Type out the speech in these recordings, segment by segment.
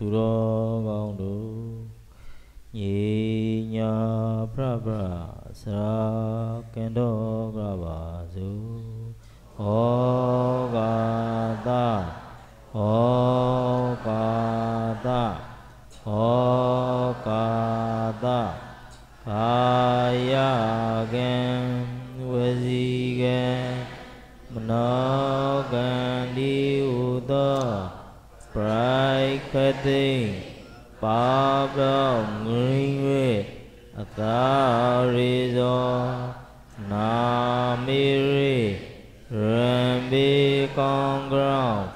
သူတော်ကောင်းတို့ညီညာပရပရစရာကံတော်ကပါစုဩဃာတဩခတိပါပောင်းငြိမ်၍အကာရီသောနာမီရိရံပေကောင်းကောင်း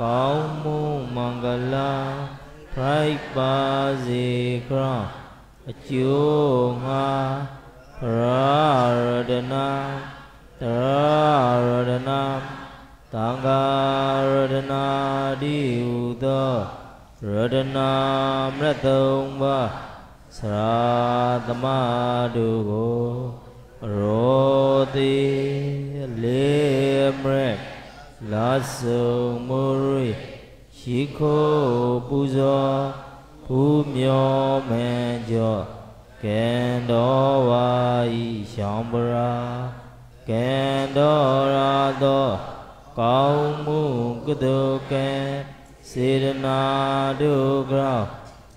ကောင်းမှုမင်္ဂလာဖိုက်ပါစေကောင်းအကျိုးငါရာရဒနာတရဒနာသံဃာရဒနာဒီဟုသောရတနာမရသုံးပါသရာသမတုကိုရောတိလေမရလာဆုံမရိရှိခိုးပူဇော်ဘူးမျောမန်ကျော်ကံတော်ဝါဤရှောင်းပရာကံတော်ရာသောကောင်းမှုကုသိုလ်ကံစေရနာတို့က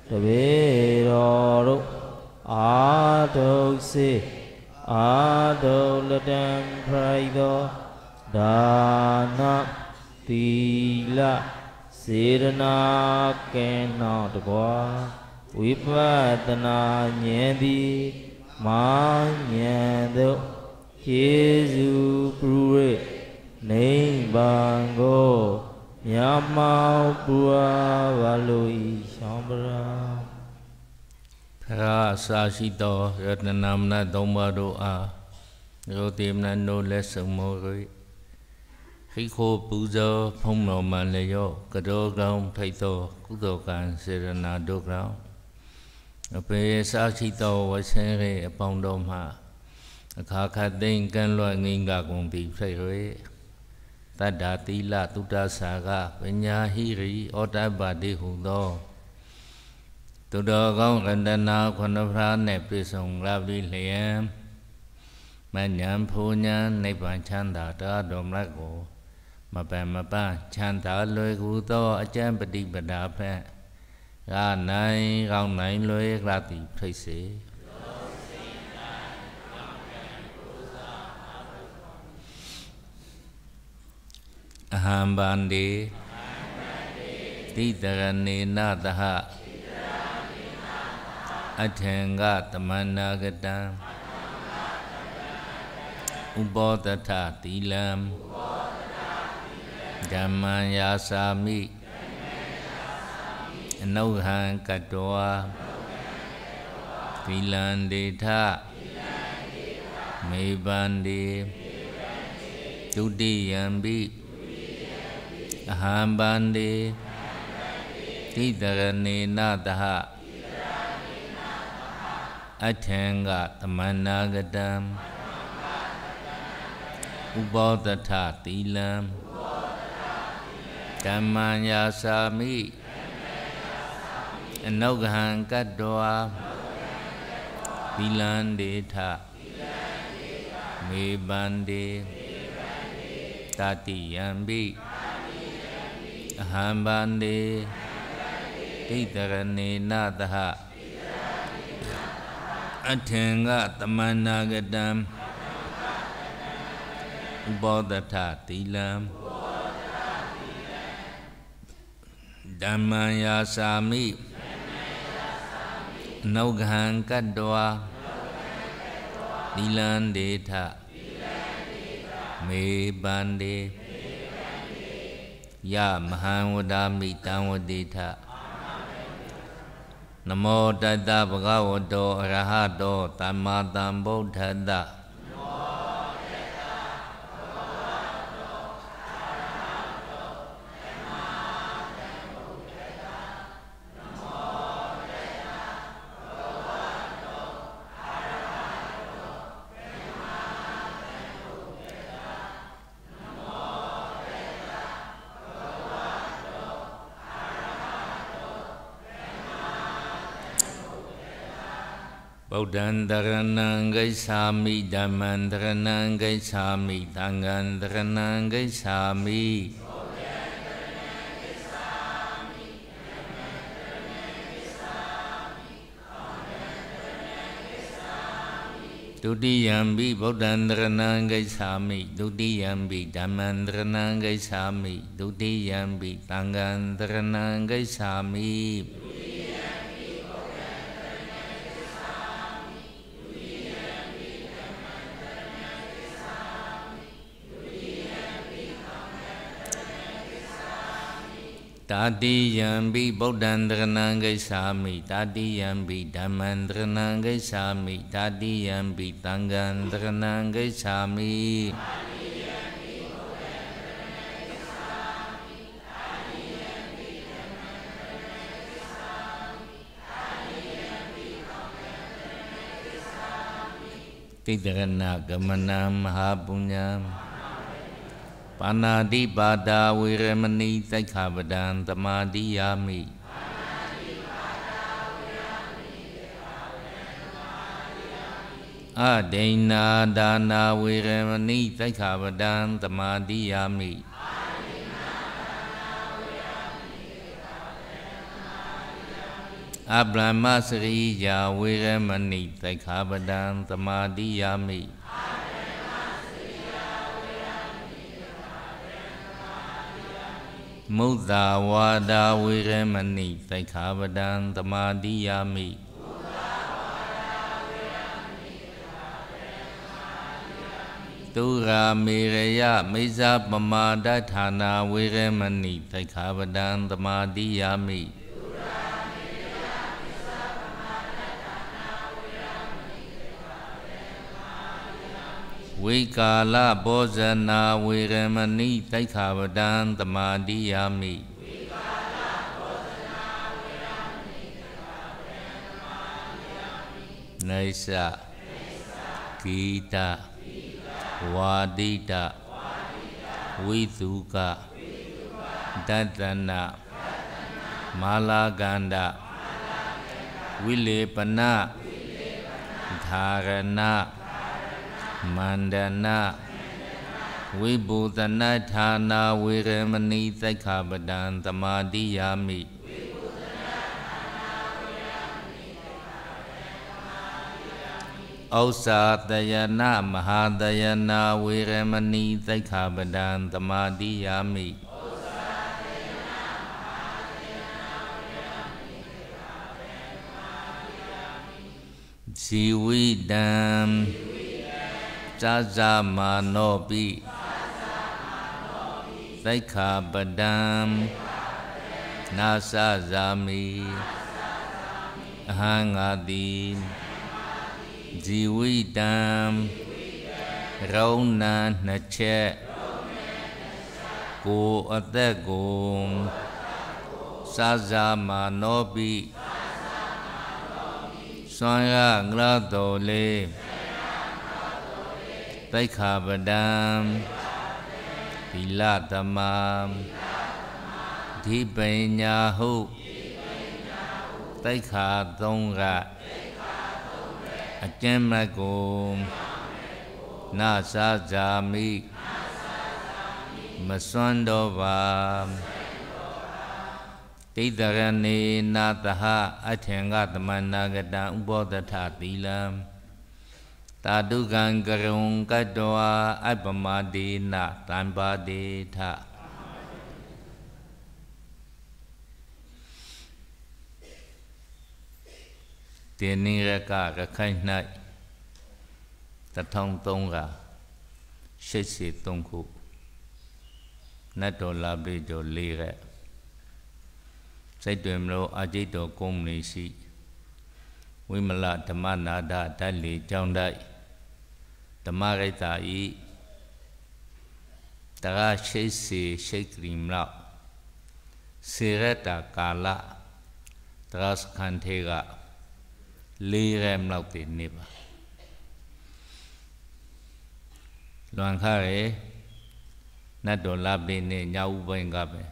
တပေတော်တို့အာတုစေအာတုလတံဖိုက်သောဒါနသီလစေရနာကဲနောတကွာဝိပဿနာဉာဏ်သည်မာဉာဏ်တို့ယေရှုပြု၍နိဗ္ဗာန်ကိုမြတ်မောင်ပူအားပါလို့ဤဆောင်ပရာဖရာစာရှိတော်ရတနာမနသုံးပါတို့အားရိုတိမနနိုလက်စုံမောရိခိခိုပူဇော်ဖုံးတော်မှလည်းရောကတော်ကောင်းထိုက်သောကုသိုလ်ကံစေရနာတို့ကောင်းအပေစာရှိတော်ဝဆင်းရဲ့အပေါင်းတော်မှအခါခတ်သိမ့်ကန့်လွတ်ငင်းကကုန်ပြီဖြစ်၍တတ္တာသီလသုတ္တဆာကပညာဟိရိဩတ္တပါတိဟုသောသူတော်ကောင်းကန္တနာခုနှစ်ဖရားနဲ့ပြည့်စုံလာပြီလျင်မဉဏ်ဖူဉဏ်နိဗ္ဗာန်ချမ်းသာတရားတော်မြတ်ကိုမပန်မပန်းချမ်းသာလွယ်ကူသောအကျမ်းပฏิပဒါဖက်ရာနိုင်ကောင်းနိုင်လွယ်ကတိဖိတ်စေအဟံဗန္တိတိတရဏေနသဟအထံကတမန္နာကတံဥပောတထသီလံဓမ္မံယာစာမိအနုဟံကတောသီလံဒေထမေဘန္တိဒုတိယံပိအဟံပန္တိတိတရဏေနတဟအထင်္ဂသမဏဂတံဥပောတထသီလံဓမ္မညာစာမိအနုဂဟံကတ္တဝါသီလံဒေထမေပန္တိတတိယံပိအဟံဗန္တိဒိဋ္ဌကနေနသဟအထင်ကတမန္နာကတံဥပောတထသီလံဓမ္မံယာစာမိနုဂဟံကတ္တဝါသီလံဒေထမေပန္တိယမဟံဝဒာမိတံဝတိထနမောတတဗုဒ္ဓောအရဟတောသမ္မာသမ္ဗုဒ္ဓတ္တဗုဒ္ဓံတရဏံဂိသာမိဓမ္မံတရဏံဂိသာမိသံဃံတရဏံဂိသာမိဒုတိယံပိဗုဒ္ဓံတရဏံဂိသာမိဒုတိယံပိဓမ္မံတရဏံဂိသာမိဒုတိယံပိသံဃံတရဏံဂိသာမိ Tati yambi bodan drenangai sami, tati yambi daman drenangai sami, tati yambi tanggan drenangai sami. Tidak enak kemana Tidak enak kemana mahabunya. ပါဏာတိပါဒာဝေရမဏီသိက္ခာပဒံသမာတိယာမိအဒိဏာဒါနာဝေရမဏိသိက္ခာပဒံသမာတိယာမိအဗ္ဗမစရိယာဝေရမဏိသိက္ခာပဒံသမာတိယာမိအမုဒ္ဒဝါဒဝေရမဏိသိက္ခာပဒံသမာတိယာမိသုရာမေရယမိဇာပမာဒဌာနာဝေရမဏိသိက္ခာပဒံသမာတိယာမိသုရာမေရယမိဇာပမာဒဌာနာဝေရမဏိသိက္ခာပဒံသမာတိယာမိวิกาลาโบจนาวิรมณีไตขาวดันตมาดิยามิในสะกิตาวัดิตาวิสุกะดัตนะมาลากันดาวิเลปนาธารณะမန္တနာဝိဘူသနဌာနာဝေရမဏိသိက္ခာပဒံသမာတိယာမိဩဇာတယနာမဟာတယနာဝေရမဏိသိက္ခာပဒံသမာတိယာမိဇီဝိတံဇီဝိတံဇာဇာမာနောပိသိက္ခာပဒံနာသဇာမိအဟံငါတိဇီဝိတံရောဏနှစ်ချက်ကိုအသက်ကိုစာဇာမာနောပိစွမ်းရငလာတော်လေးသိခာပဒံသီလသမာဒီပညာဟုသိခာသုံးကအကျဉ်းမကိုနာစာဇာမိမစွန်းတော့ပါတိတရဏေနာတဟအထင်္ဂသမဏဂတံဥပောတထသီလံတာတုကံကရုံကတ္တဝါအပ္ပမဒေနတံပါတိထတေနိရကရခိုင်၌တထောင်သုံးကရှစ်စီသုံးခုနတ်တော်လာပြီတော်လေးရက်စိတ်တွင်မလို့အကြိတ်တော်ကုံမနေရှိဝိမလဓမ္မနာဒဓာတ်လေကြောင်းတိုက်ဓမ္မရိတာဤတရာရှိစီရှိကရီမလစေရတာကာလတရာစခန်သေးကလေးရမလောက်တည်နေပါလွန်ခရဲနတ်တော်လာပင်နဲ့ညဥ်ပိုင်းကပဲ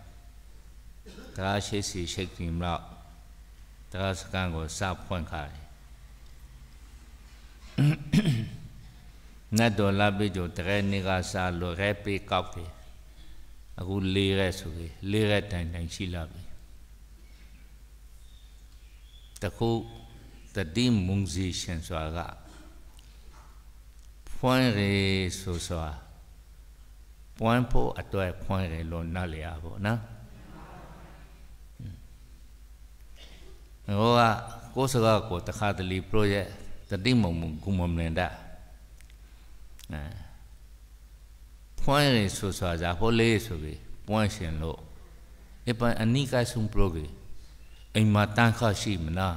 တရာရှိစီရှိကရီမလတရာစကန်ကိုစဖွင့်ခါတယ်နတ်တော်လာပြီကြတကယ်နေကစားလို့ရဲပေကောက်တယ်အခုလေးရဲဆိုကြီးလေးရဲတိုင်တိုင်ရှိလာပြီတခုတတိမုန်စီရှင်စွာကဖွင့်ရေဆိုစွာပွင့်ဖို့အတွက်ဖွင့်ရေလို့နားလည်ရပါဘောနော်ဟိုကကိုယ်စကားကိုတခါတလေ project Tadimam kumam nenda. Puan re so so aja ho le so ge puan shen lo. Epa ani ka sum pro ge. Ai ma tan kha shi mana.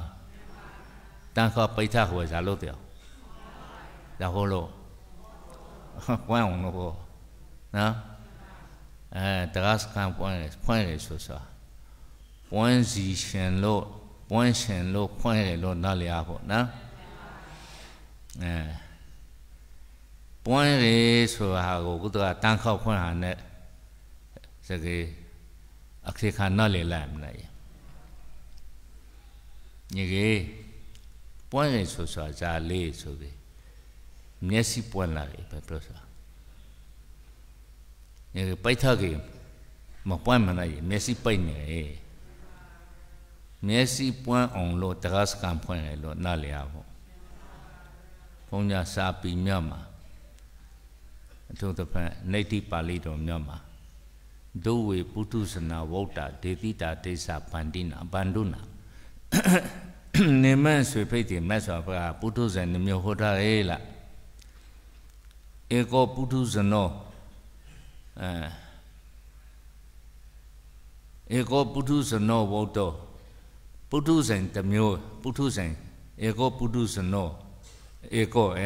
Tan kha pai tha ho ja lo tyo. Ja ho lo. Puan ong lo ho. Na. Eh tagas kan puan re puan re so so. Puan si shen lo. Puan shen lo puan re lo na le a ho na. အဲပွင့်ရေဆိုတာကိုကုသကတန်ခေါက်ခွန်းဟာနဲ့စကေအခေခါနော်လေလာမနေညကေပွင့်ရေဆိုဆိုတာဇာလေးဆိုပြီးမျက်စိပွင့်လာပြီပဲပြောဆိုတာညကေပိုက်ထကေမပွင့်မနေမျက်စိပိတ်နေမျက်စိပွင့်အောင်လို့တကားစကံဖွင့်လေလို့နားလေရဖို့ဘုန်းကြီးစာပီမြတ်မှာအထူးသဖြင့်နေတိပါဠိတော်မြတ်မှာဒုဝေပုထုဇနာဝုဒ္တာဒေတိတာဒေသဗန္တိနာဗန္ဒုနာနေမဆွေဖိတ်တိမတ်စွာဘုရားပုထုဇဉ်မျိုးဟောတာလေလားဧကောပုထုဇနောအဲဧကောပုထုဇနောဝုဒ္ဓောပုထုဇဉ်တစ်မျိုးပုထုဇဉ်ဧကောပုထုဇနောเอโกเอ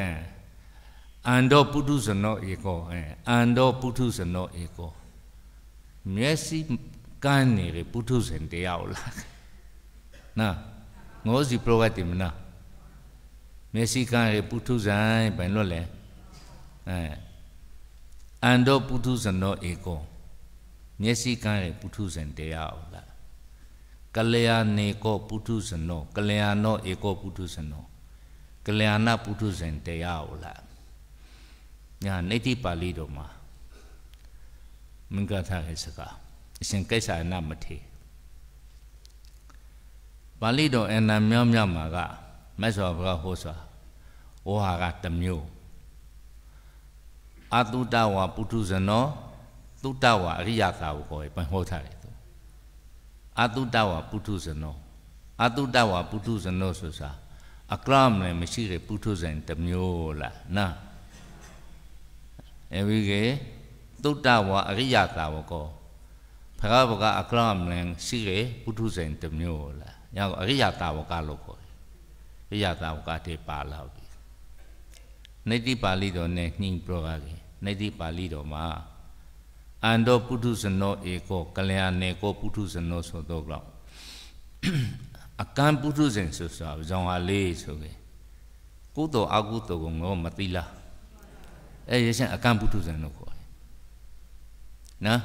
อันโดปุถุชนเอโกเออันโดปุถุชนเอโกမျက်စိကန်းနေလေပုထုဇဉ်တရားဟုတ်လားနာငောစီပရောဂတ်တိမနာမျက်စိကန်းလေပုထုဇဉ်ဘယ်လွတ်လဲအဲအန္တောပုထုဇဏောဧကောမျက်စိကန်းလေပုထုဇဉ်တရားဟုတ်လားကလျာဏေကောပုထုဇဏောကလျာဏောဧကောပုထုဇဏောကလျာဏပုထုဇဉ်တရားဟုတ်လားညာနေတိပါဠိတော်မှာမင်္ဂသာရဲ့စကားအရှင်ကိစ္ဆာနာမထေပါဠိတော်အနံမြောင်းမြောက်မှာကမက်စွာဘုရားဟောစွာဝဟာကတမျိုးအတုတဝါပုထုဇနောတုတဝါအရိယကာကိုခေါ်ပြန်ဟောထားတယ်သူအတုတဝါပုထုဇနောအတုတဝါပုထုဇနောဆိုစားအကလမလည်းမရှိတဲ့ပုထုဇဉ်တစ်မျိုးလားနာအဝိကေသုတ္တဝါအရိယတာဝကောဘဂဝကအကလမလည်းရှိတဲ့ပုထုဇဉ်တစ်မျိုးလားညောအရိယတာဝကလို့ခေါ်တယ်အရိယတာဝကတေပါလောက်ပြီနေတိပါဠိတော်နဲ့နှိမ့်ပြောရတယ်နေတိပါဠိတော်မှာအန္တောပုထုဇနောဧကောကလျာဏေကောပုထုဇနောဆိုတော့လောက်အကံပုထုဇဉ်ဆိုဆိုတာဇောင်ဟာလေးဆိုခဲ့ကုသိုလ်အကုသိုလ်ကိုငေါမသိလားအဲရရှင်အကံပုထုဇဉ်လို့ခေါ်တယ်နော်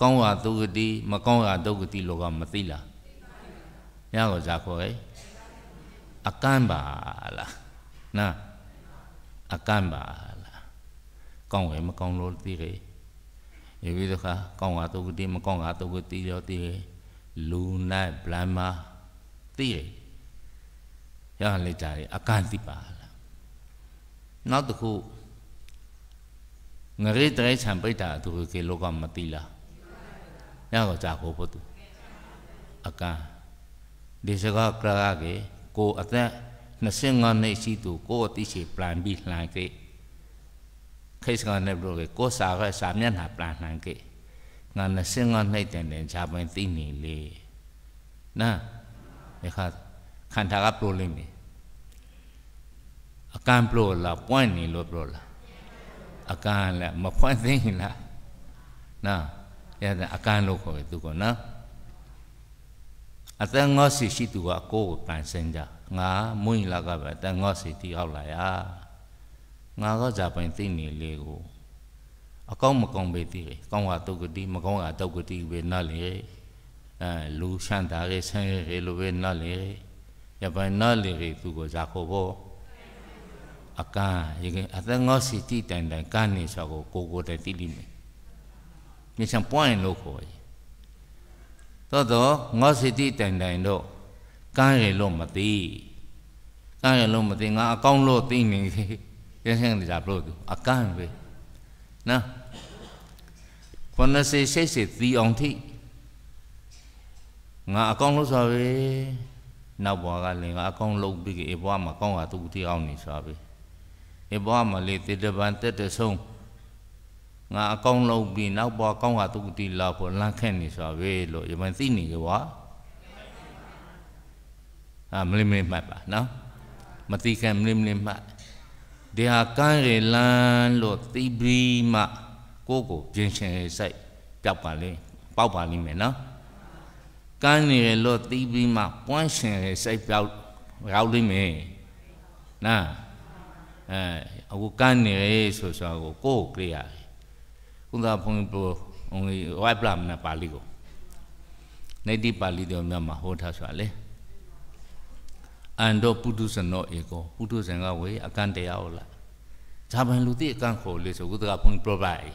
ကောင်းရာဒုက္ခတိမကောင်းရာဒုက္ခတိလို့ကမသိလားညကိုဇာခေါ်ရဲ့အကံပါလားနော်အကံပါလားကောင်းရဲ့မကောင်းလို့သိရဲ့ဒီပြီးတော့ကောင်းရာဒုက္ခတိမကောင်းရာဒုက္ခတိရောသိရဲ့လူနိုင်ဗလမ္မာသိတယ်ရဟန်းလက်တာတွေအကန့်သိပါလားနောက်တစ်ခုငရေတရေချံပိတ်တာသူကေလောကမသိလားရတော့ကြာဖို့ဖို့သူအကန့်ဒီစကားကလာကေကိုအသက်25နှစ်ရှိသူ ကိုအသိရှိ plan ပြီးလှန်ကေခိစကနေဘလို့ကေကိုစာကစာမျက်နှာ plan လှန်ကေငါ25နှစ်တန်တန်ဂျာပန်သိနေလေနာ你看看他个 problem 呢？อาการโปรดละป้อนนี่ลดโปรดละอาการแหละมาป้อนสิ่งละนะอย่างอาการโลกของตัวก่อนนะအတန်90ရှိသူကအကိုကိုပန်စင်ကြငါမွင့်လာကပဲအတန်90တိောက်လာရငါကဇာပိုင်သိနေလေကိုအကောင်းမကောင်းပဲသိတယ်ကောင်းတာတုတ်ကတိမကောင်းတာတုတ်ကတိပဲနားလေအဲလူဆန်တာရဲ့ဆန်ရဲ့လိုပဲနားလေ ရပိုင်နားလေသူကိုဇာခေါ်ဖို့အကာရင်အသက်90တိတိုင်တိုင်ကနေဆိုကိုကိုကိုတိုင်တိလိမယ်မြေချံပွိုင်းလို့ခေါ်ရင်သောတော့90တိတိုင်တိုင်တော့ကန်းရလို့မသိကန်းရလို့မသိငါအကောင်းလို့သိနေသေးရဟန်းကြဘလို့သူအကန်းပဲနော်ဘုန်းစေစိတ်စေသီအောင်ထိပ်ငါအကောင်းလုပ်စားပဲနောက်ဘွားကလည်းငါအကောင်းလုပ်ပြီးကေဘွားမှာကောင်းတာသူ့တိအောင်နေစားပဲအဘွားမှာလေတေတပန်တက်တဆုံးငါအကောင်းလုပ်ပြီးနောက်ဘွားကောင်းတာသူ့တိလာဖို့လမ်းခက်နေစားပဲလို့ယမန်သိနေကြွားအာမလိမလိမှတ်ပါနော်မသိခံမလိမလိမှတ်ဒီဟာကန်းရလန်းလို့သိပြီးမှကိုကိုပြင်ရှင်စိုက်ပြောက်ပါလေပေါက်ပါလိမ့်မယ်နော်ကန်းနေတယ်လို့သိပြီးမှပွန့်ရှင်ရယ်စိတ်ပြောက်ရောက်လိမ့်မယ်နာအဲအခုကန်းနေတယ်ဆိုဆိုကိုကိုယ်ကြည့်ရတယ်ကုသဖုန်ပို only wipe လာမနာပါဠိကိုနေတိပါဠိတော်မြတ်မှာဟောထားဆိုလေအန်တော့ပုထုဇဏောဧကောပုထုဇဏ်ကဝေအကန့်တရားဟုတ်လားဇာပန်လူတိအကန့်ခေါ်လေဆိုကုသကဖုန် provide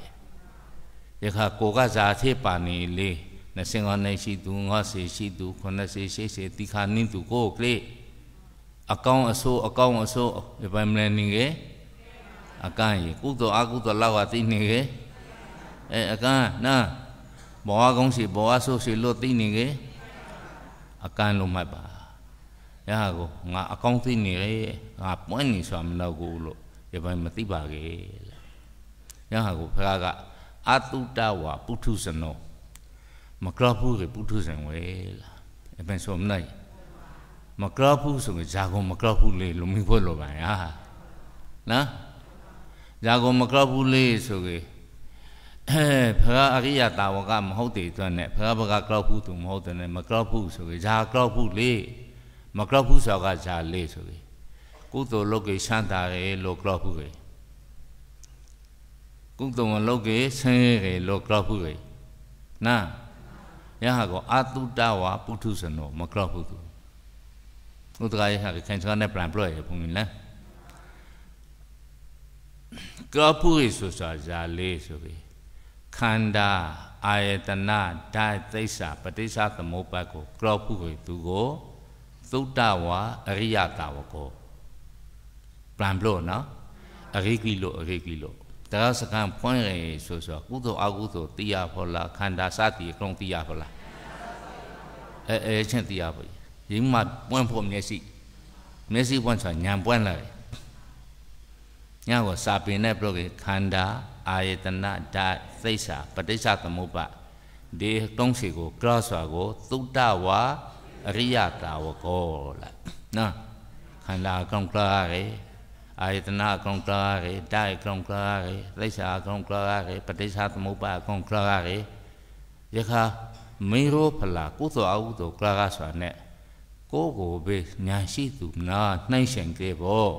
ယခကိုကဇာသေးပါနေလေး25နှစ်ရှိသူ50ရှိသူ80ရှိရှိတိခါနင်းသူကိုကလေးအကောင်းအဆိုးအကောင်းအဆိုးဘယ်မလဲနေကေအကန့်ရေကုသိုလ်အကုသိုလ်လောက်ဟာသိနေကေအဲအကန့်နာဘောအကောင်းရှိဘောအဆိုးရှိလို့သိနေကေအကန့်လို့မှတ်ပါရဟကိုငါအကောင်းသိနေလေငါပွင့်နေဆိုတာမလောက်ဘူးလို့ဒီပိုင်းမသိပါကေလေရဟကိုဖခင်ကအတုတဝပုထုဇနောမကရာဖူးကပုထုဇဉ်ဝဲလာအပန်ဆိုမနိုင်မကရာဖူးဆိုရင်ဇာကုံမကရာဖူးလေးလူမိဖွဲ့လိုပါရာနာဇာကုံမကရာဖူးလေးဆိုရင်ဖရာအရိယတာဝကမဟုတ်တည်အတွက်နဲ့ဖရာဘကကလောက်ဖူးသူမဟုတ်တယ်နဲ့မကလောက်ဖူးဆိုရင်ဇာကလောက်ဖူးလေးမကလောက်ဖူးဆိုကဇာလေးဆိုရင်ကုသိုလ်လုပ်ကိချမ်းသာတယ်လို့ကလောက်ဖူးတယ်ကုသိုလ်မလုပ်ကိဆင်းရဲတယ်လို့ကလောက်ဖူးတယ်နာယဟကောအတုတဝါပုထုဇနောမကလောက်ဘူးသူဥဒကယဟကခင်စကနေပလန်ပလော့ရပုံလဲကပူရိဆိုစာဇာလေးဆိုပြီးခန္ဓာအာယတနာဓာတ်သိစ္စာပฏิစ္စာသမုပ္ပတ်ကိုကလောက်ဘူးသူကိုသုတ္တဝါအရိယတာဝကောပလန်ပလော့နော်အရိကိလို့အရိကိလို့တရားစကံဖွင့်ရဆိုဆိုကုသိုလ်အကုသိုလ်တိရဖို့လားခန္ဓာစသည်အကုန်တိရဖို့လားအဲအဲချင်းတရားပဲရင်မပွင့်ဖို့မျက်စိမျက်စိပွင့်ဆိုညံပွင့်လာတယ်ညကိုစာပင်နဲ့ပြုတ်ခဲ့ခန္ဓာအာယတနာဓာတ်သိစ္စာပဋိစ္စသမုပ္ပါဒီတုံးစီကိုကလောစွာကိုသုတဝါအရိယတာဝကောလာနော်ခန္ဓာကောင်ကလာရဲအာယတနာကောင်ကလာရဲဓာတ်ကောင်ကလာရဲသိစ္စာကောင်ကလာရဲပဋိစ္စသမုပ္ပါကောင်ကလာရဲယခါမင်းရောဖလာကုသိုလ်အကုသိုလ်ကလာကစွာနဲ့ကိုကိုပဲညာရှိသူနာနှိုင်းရှင်ကြဘော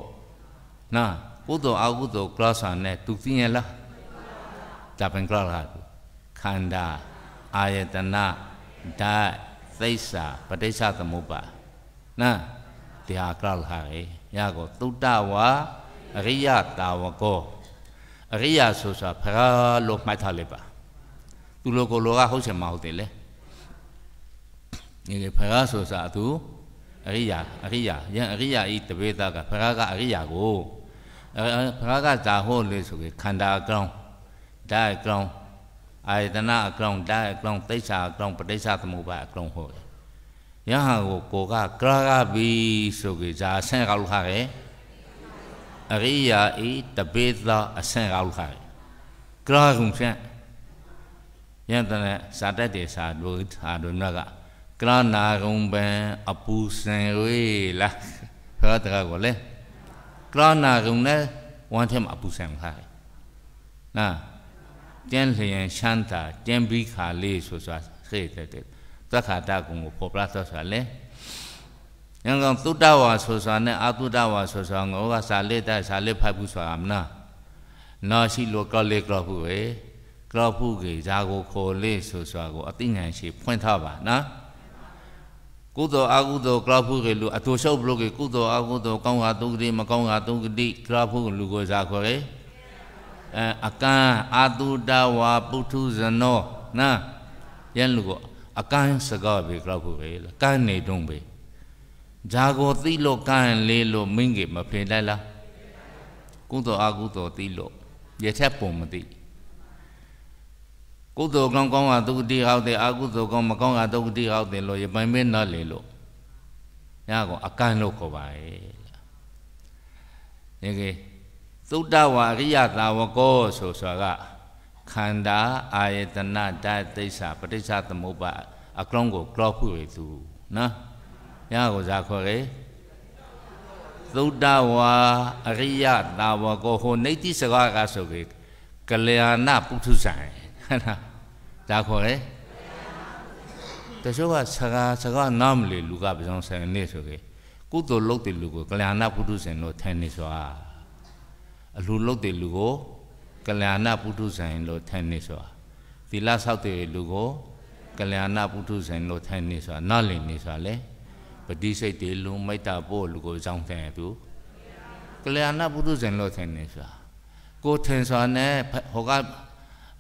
နာကုသိုလ်အကုသိုလ်ကလာစွာနဲ့သူသိရလားဒါပင်ကလာလားခန္ဓာအာယတနာဓာတ်သိစ္စာပဋိစ္စသမုပ္ပါနာတရားကလာလားရေရကောသုတ္တဝါအရိယတာဝကောအရိယဆိုဆိုတာဖရာလို့မှတ်ထားလိုက်ပါသူလိုကိုလိုကဟုတ်ချင်မဟုတ်တယ်လေဖရာဆိုစာသူအရိယာအရိယာယံအရိယာဤတပေသကဖရာကအရိယာကိုဖရာကဇာဟောလေဆိုကေခန္ဓာအကောင်ဓာတ်အကောင်အာယတနာအကောင်ဓာတ်အကောင်သိစ္စာအကောင်ပဋိစ္စသမုပ္ပါအကောင်ဟောယဟံကိုကိုကကရာကဘီဆိုကေဇာဆန့်ကောက်ခရဲအရိယာဤတပေသအဆန့်ကောက်ခရဲကရာကုန်ဆန့်ယံတနဇာတတ်တေစာဒုသာဒုနကကရနာကုံပံအပူစံဝေးလားဖရတကကိုလေကရနာကုံနဲ့ဝမ်းထဲမှာအပူစံခါလေနာကျန်လျင်ရှမ်းတာကျန်ပြီးခါလေးဆိုစွာခေတတဲ့သက္ခာတကုံကိုပေါ်ပလာဆိုစွာလေညံကောင်သုတဝါဆိုစွာနဲ့အာသုတဝါဆိုစွာငောကစာလေးတိုက်စာလေးဖတ်ဘူးဆိုတာမနာနာရှိလို့ကောလေးကောဘူးပဲကောဘူးကြီးဇာကိုခေါ်လေးဆိုစွာကိုအသိဉာဏ်ရှိဖွင့်ထားပါနော်ကုသိုလ်အကုသိုလ်ကလဖုကေလူအတူရှုပ်ဘလုကေကုသိုလ်အကုသိုလ်ကောင်းဟာသုံးကတိမကောင်းဟာသုံးကတိကလဖုလူကိုစားခေါ်လေအကံအာတုတဝါပုထုဇနောနာယန်လူကိုအကံစကားပဲကလဖုကေလကံနေတုံးပဲဂျာကိုသိလို့ကံလေးလို့မင်းကြီးမဖေလိုက်လားကုသိုလ်အကုသိုလ်သိလို့ရထက်ပုံမသိကုသိုလ်ကောင်းကောင်းကသုတိဟောက်တယ်အကုသိုလ်ကောင်းမကောင်းကသုတိဟောက်တယ်လို့ရပိုင်မင်းနားလေလို့ညကောအကန့်လို့ခေါ်ပါရဲ့ဒီကေသုတ္တဝါရိယသာဝကောဆိုဆိုတာကခန္ဓာအာယတနာဓာတ်သိစ္စာပဋိစ္စသမုပ္ပါအကလုံးကိုကလောက်ဖွေသူနော်ညကိုဇာခေါ်လေသုတ္တဝါအရိယသာဝကောဟိုနေတိစကားကဆိုကေကလျာဏပုထုဇံဟဲ့လားဒါခေါ်လေတချို့ကစကားစကားနားမလည်လူကပစုံဆိုင်နေဆိုကေကုသိုလ်လုပ်တဲ့လူကိုကလျာဏပုထုဇဉ်လို့ထိုင်နေစွာအလိုလုပ်တဲ့လူကိုကလျာဏပုထုဇဉ်လို့ထိုင်နေစွာသီလဆောက်တဲ့လူကိုကလျာဏပုထုဇဉ်လို့ထိုင်နေစွာနားလည်နေစွာလေပတိစိတ်တေလူမေတ္တာပို့လူကိုကြောင်းတဲ့သူကလျာဏပုထုဇဉ်လို့ထိုင်နေစွာကိုထင်စွာနဲ့ဟောက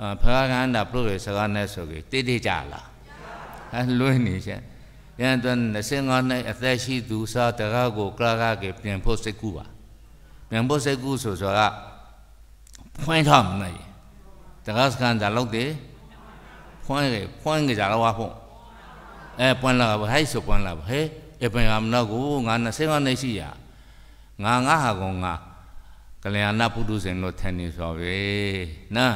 ဖခကန္တာပြုတ်ရစကားနဲ့ဆိုကြတိတိကြလားအဲလွင်နေချက်ရန်တန်25နှစ်အသက်ရှိသူစားတကားကိုကလာကကပြင်ဖို့စိတ်ကူပါပြင်ဖို့စိတ်ကူဆိုဆိုကဖွင့်ထားမနိုင်တကားစကန်ကြလောက်တယ်ဖွင့်ရဖွင့်ကြလောက်ဖို့အဲပွင့်လာပါဟဲ့ဆိုပွင့်လာပါဟဲ့အပင်အမနာကိုငါ25နှစ်ရှိရငါငါဟာကောင်ငါကလျာဏပုထုဇဉ်လို့ထင်နေဆိုပဲနာ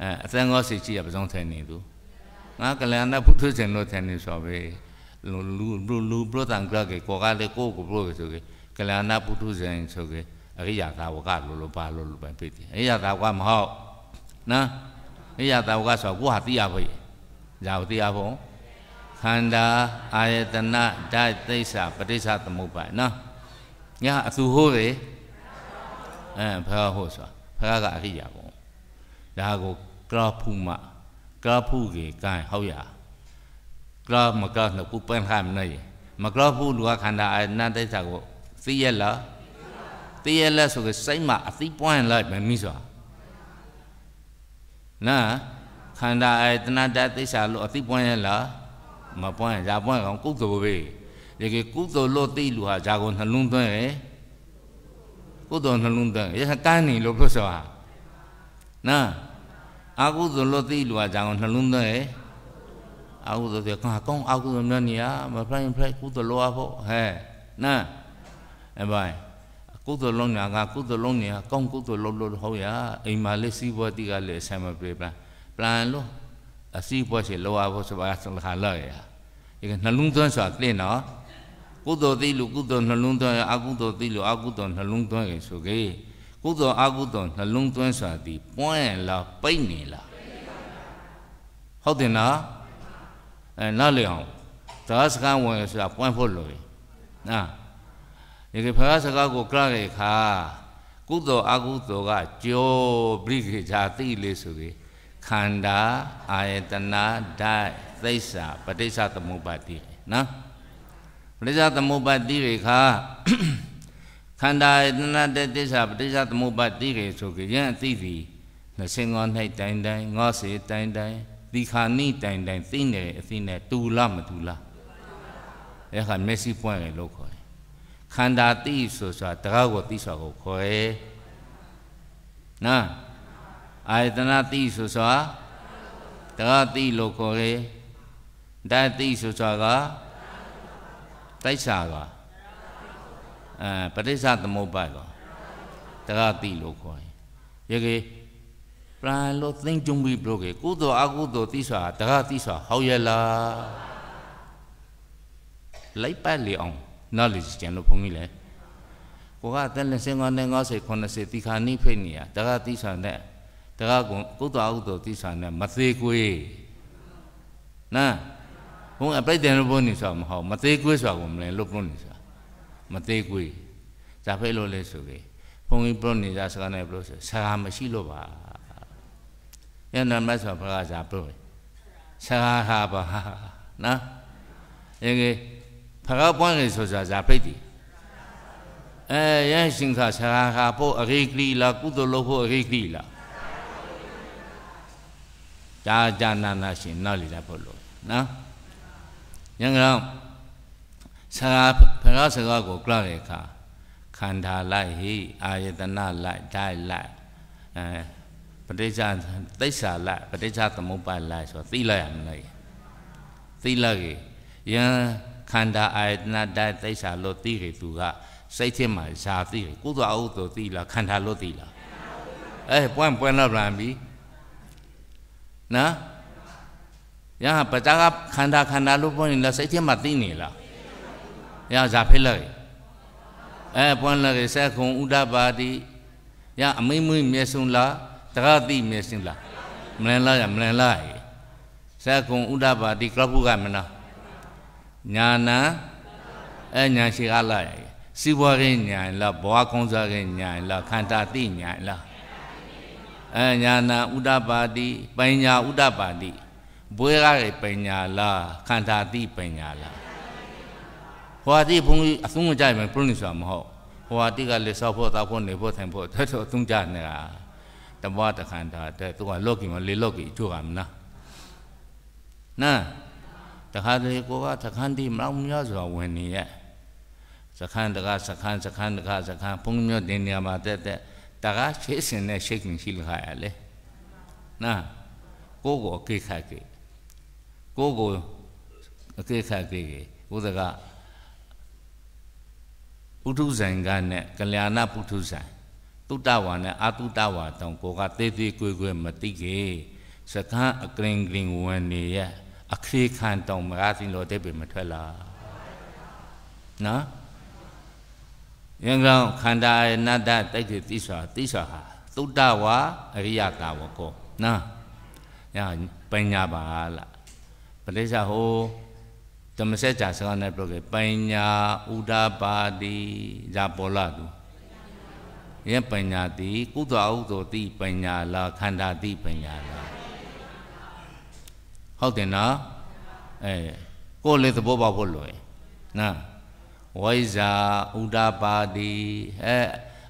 အသံကောစီကြီးကပစုံထိုင်နေသူငါကလျာဏပုထုဇဉ်လို့ထိုင်နေဆိုပဲလူလူလူဘလောတန်ကရကေကိုကလေကိုကိုဘလောဆိုကေကလျာဏပုထုဇဉ်ဆိုကေအရိယာသာဝကလို့လို့ပါလို့လို့ပဲပြည့်တယ်အရိယာသာဝကမဟုတ်နော်အရိယာသာဝကဆိုကိုဟာတိရဖေးဇာဝတိရဖုံးခန္ဓာအာယတနာဓာတ်သိစ္စာပဋိစ္စသမုပ္ပါနော်ညာအသူဟိုးလေအဲဖရာဟိုးဆိုဖရာကအရိယာပေါ့ဒါကိုကလာဖူမကလာဖူကေကန်ဟောရကလာမကနပုပန်ဟမ်နေမကလာဖူလူကခန္ဓာအနတ်တိသာကိုသိရလားသိရလားဆိုကစိတ်မှာအသိပွင့်လိုက်မယ်မိဆိုတာနာခန္ဓာအတနာတသိစာလို့အသိပွင့်ရလားမပွင့်ဇာပွင့်ကောင်ကုသိုလ်ပဲဒီကေကုသိုလ်လို့သိလူဟာဇာကိုနှလုံးသွင်းရယ်ကုသိုလ်နှလုံးသွင်းရယ်ကန်းနေလို့ပြောဆိုတာနော်အာဟုဇုလို့သိလူအကြောင်းနှလုံးသွင်းအာဟုဇုဆိုငါကောင်းအာဟုဇုနဲ့နေရမဖိုင်ဖိုင်ကုသလောအဖို့ဟဲ့နော်အဘိုင်ကုသလုံးညာကကုသလုံးညာကောင်းကုသလုံးလို့ဟုတ်ရအိမ်မာလေးစီးပွားတိကလည်းအဆမ်းမပြေပလန်ပလန်လို့အစီးပွားရှိလောအဖို့ဆိုပါဆလခါလောရဒီကနှလုံးသွင်းဆိုတာသိနော်ကုသိုလ်သိလူကုသိုလ်နှလုံးသွင်းအကုသိုလ်သိလူအကုသိုလ်နှလုံးသွင်းဆိုကြကုသိုလ်အကုသိုလ်နှလုံးသွင်းစွာသည်ပွင့်လားပိတ်နေလားဟုတ်တယ်နော်အဲနားလည်အောင်သာစကားဝင်ဆိုတာပွင့်ဖို့လိုရင်နာဒီကဖရာစကားကိုကြားခဲ့ခါကုသိုလ်အကုသိုလ်ကကြောပြိခေချာသိလေဆိုပြီးခန္ဓာအာယတနာဓာတ်သိစ္စာပဋိစ္စသမုပ္ပါတိနော်ပဋိစ္စသမုပ္ပါတိတွေခါခန္ဓာတဏတတစ္ဆာပဋိစ္စသမုပ္ပါတိကေဆိုကြရင်အသိသည်နှစင်ငေါ၌တိုင်တိုင်ငေါစေတိုင်တိုင်သီခာနိတိုင်တိုင် သိနေအသိနဲ့တူလားမတူလားအဲ့ခါမျက်စိပွင့်တယ်လို့ခေါ်တယ်ခန္ဓာတိဆိုဆိုတာတကားကိုသိစွာကိုခေါ်တယ်နာအာယတနာတိဆိုဆိုတာတကားတိလို့ခေါ်တယ်ဓာတ်တိဆိုဆိုတာကတိုက်စာကအဲပဋိစ္စသမုပ္ပါဒ်ကောတကတိလို့ခေါ်ရင်ရေကေပရာလို့သိမ့်ကြုံပြီးပြောကေကုသိုလ်အကုသိုလ်သိစွာတကတိစွာဟောရလားလိုက်ပတ်လေအောင် knowledge ကျန်လို့ဘုန်းကြီးလဲကိုကတက်လက်စင်ကောနဲ့90 90ဒီခါနိဖိတ်နေရတကတိစွာနဲ့တကကုကုသိုလ်အကုသိုလ်သိစွာနဲ့မသေးကွေးနာဘုန်းအပိတ်တယ်လို့ဘုန်းနေစွာမဟုတ်မသေးကွေးစွာကိုမလဲလို့ဘုန်းနေစွာမသေးကွေဇာဖဲလို့လဲဆိုကေဘုန်းကြီးပြောနေတာစကားနဲ့ပြောဆိုစကားမရှိလို့ပါယန္တမတ်ဆိုဘုရားဇာပြောစကားဟာပါနော်အင်းကြီးဘုရားပွင့်လေဆိုတာဇာဖိတ်တည်အဲယန်ရှင်ခါစကားဟာပို့အရိကလီလာကုသလို့ဖို့အရိကလီလာကြာကြာနာနာရှင်နောက်လေလာဖို့လို့နော်ညံကောင်စကားဖကားစကားကိုကြားတဲ့အခါခန္ဓာလိုက်ဟိအာယတနာလိုက်ဓာတ်လိုက်အဲပဋိစ္စသိစ္စာလိုက်ပဋိစ္စသမုပ္ပါဒ်လိုက်ဆိုသိလိုက်ရမလားသိလိုက်ရန်ခန္ဓာအာယတနာဓာတ်သိစ္စာလို့သိရသူကစိတ်ထဲမှာဇာသိတယ်ကုသအုပ်ဆိုသိလားခန္ဓာလို့သိလားအဲပွန့်ပွန့်လောက်ပြန်ပြီနော်ယဟပတာကခန္ဓာခန္ဓာလို့ပွန့်နေလားစိတ်ထဲမှာသိနေလား या जाफे लगे ए पन लगे से खुं उडा पाती या अमी मुई मेसुं ला तगाती मेसिं ला मलें ला या मलें ला है से खुं उडा पाती क्लबु का मना ज्ञाना ए ज्ञान से का ला है စီးပွားခြင်းညာလာဘဝကောင်းစားခြင်းညာလာခန္ဓာတိညာလာအဲညာနာဥဒ္ဒပါတိပညာဥဒ္ဒပါတိဘွဲရရဲ့ပညာလာခန္ဓာတိပညာလာဟိုဟာတိဘုန်းကြီးအဆုံးမကြိုက်မယ်ပြုနေဆိုတာမဟုတ်ဟိုဟာတိကလေဆောက်ဖို့တောက်ဖို့နေဖို့ထိုင်ဖို့တော်တော်အဆုံးကြနေတာတဘွားတခန္ဓာတဲ့သူကလော့ကီမလေလော့ကီအချို့ကမနာနာတခါတည်းကိုကသခန်းတိမလောက်များစွာဝင်နေရဲ့စခန်းတကစခန်းစခန်းတကစခန်းဘုန်းကြီးမျိုးတင်နေမှာတက်တက်တကားရှေ့စင်နဲ့ရှိတ်ခင်ရှိလခရလေနာကိုကိုအကိခတ်ကိကိုကိုအကိခတ်ကိကိုသကားပုထုဇဉ်ကနဲ့ကလျာဏပုထုဇဉ်ုတဝါနဲ့အာတုတဝါတောင်ကိုကသေးသေးကွယ်ကွယ်မသိခေစကန်းအကရင်ကရင်ဝန်နေရအခေခံတောင်မကားစင်လို့တဲ့ပေမထွက်လာနော်ယံကောင်ခန္ဓာနတ္တတိုက်ခေတိစွာတိစွာဟာသုတဝါအရိယတာဝကောနော်ညာပညာပါလားပဋိစ္စဟောသမဆက်ကြစကားနဲ့ပြောခဲ့ပညာဥဒါပါတိဇာပေါ်လာသူယပညာတိကုသအုပ်သောတိပညာလားခန္ဓာတိပညာလားဟုတ်တယ်နော်အဲကိုယ်လေသဘောပေါက်ဖို့လွယ်နော်ဝိဇာဥဒါပါတိအဲ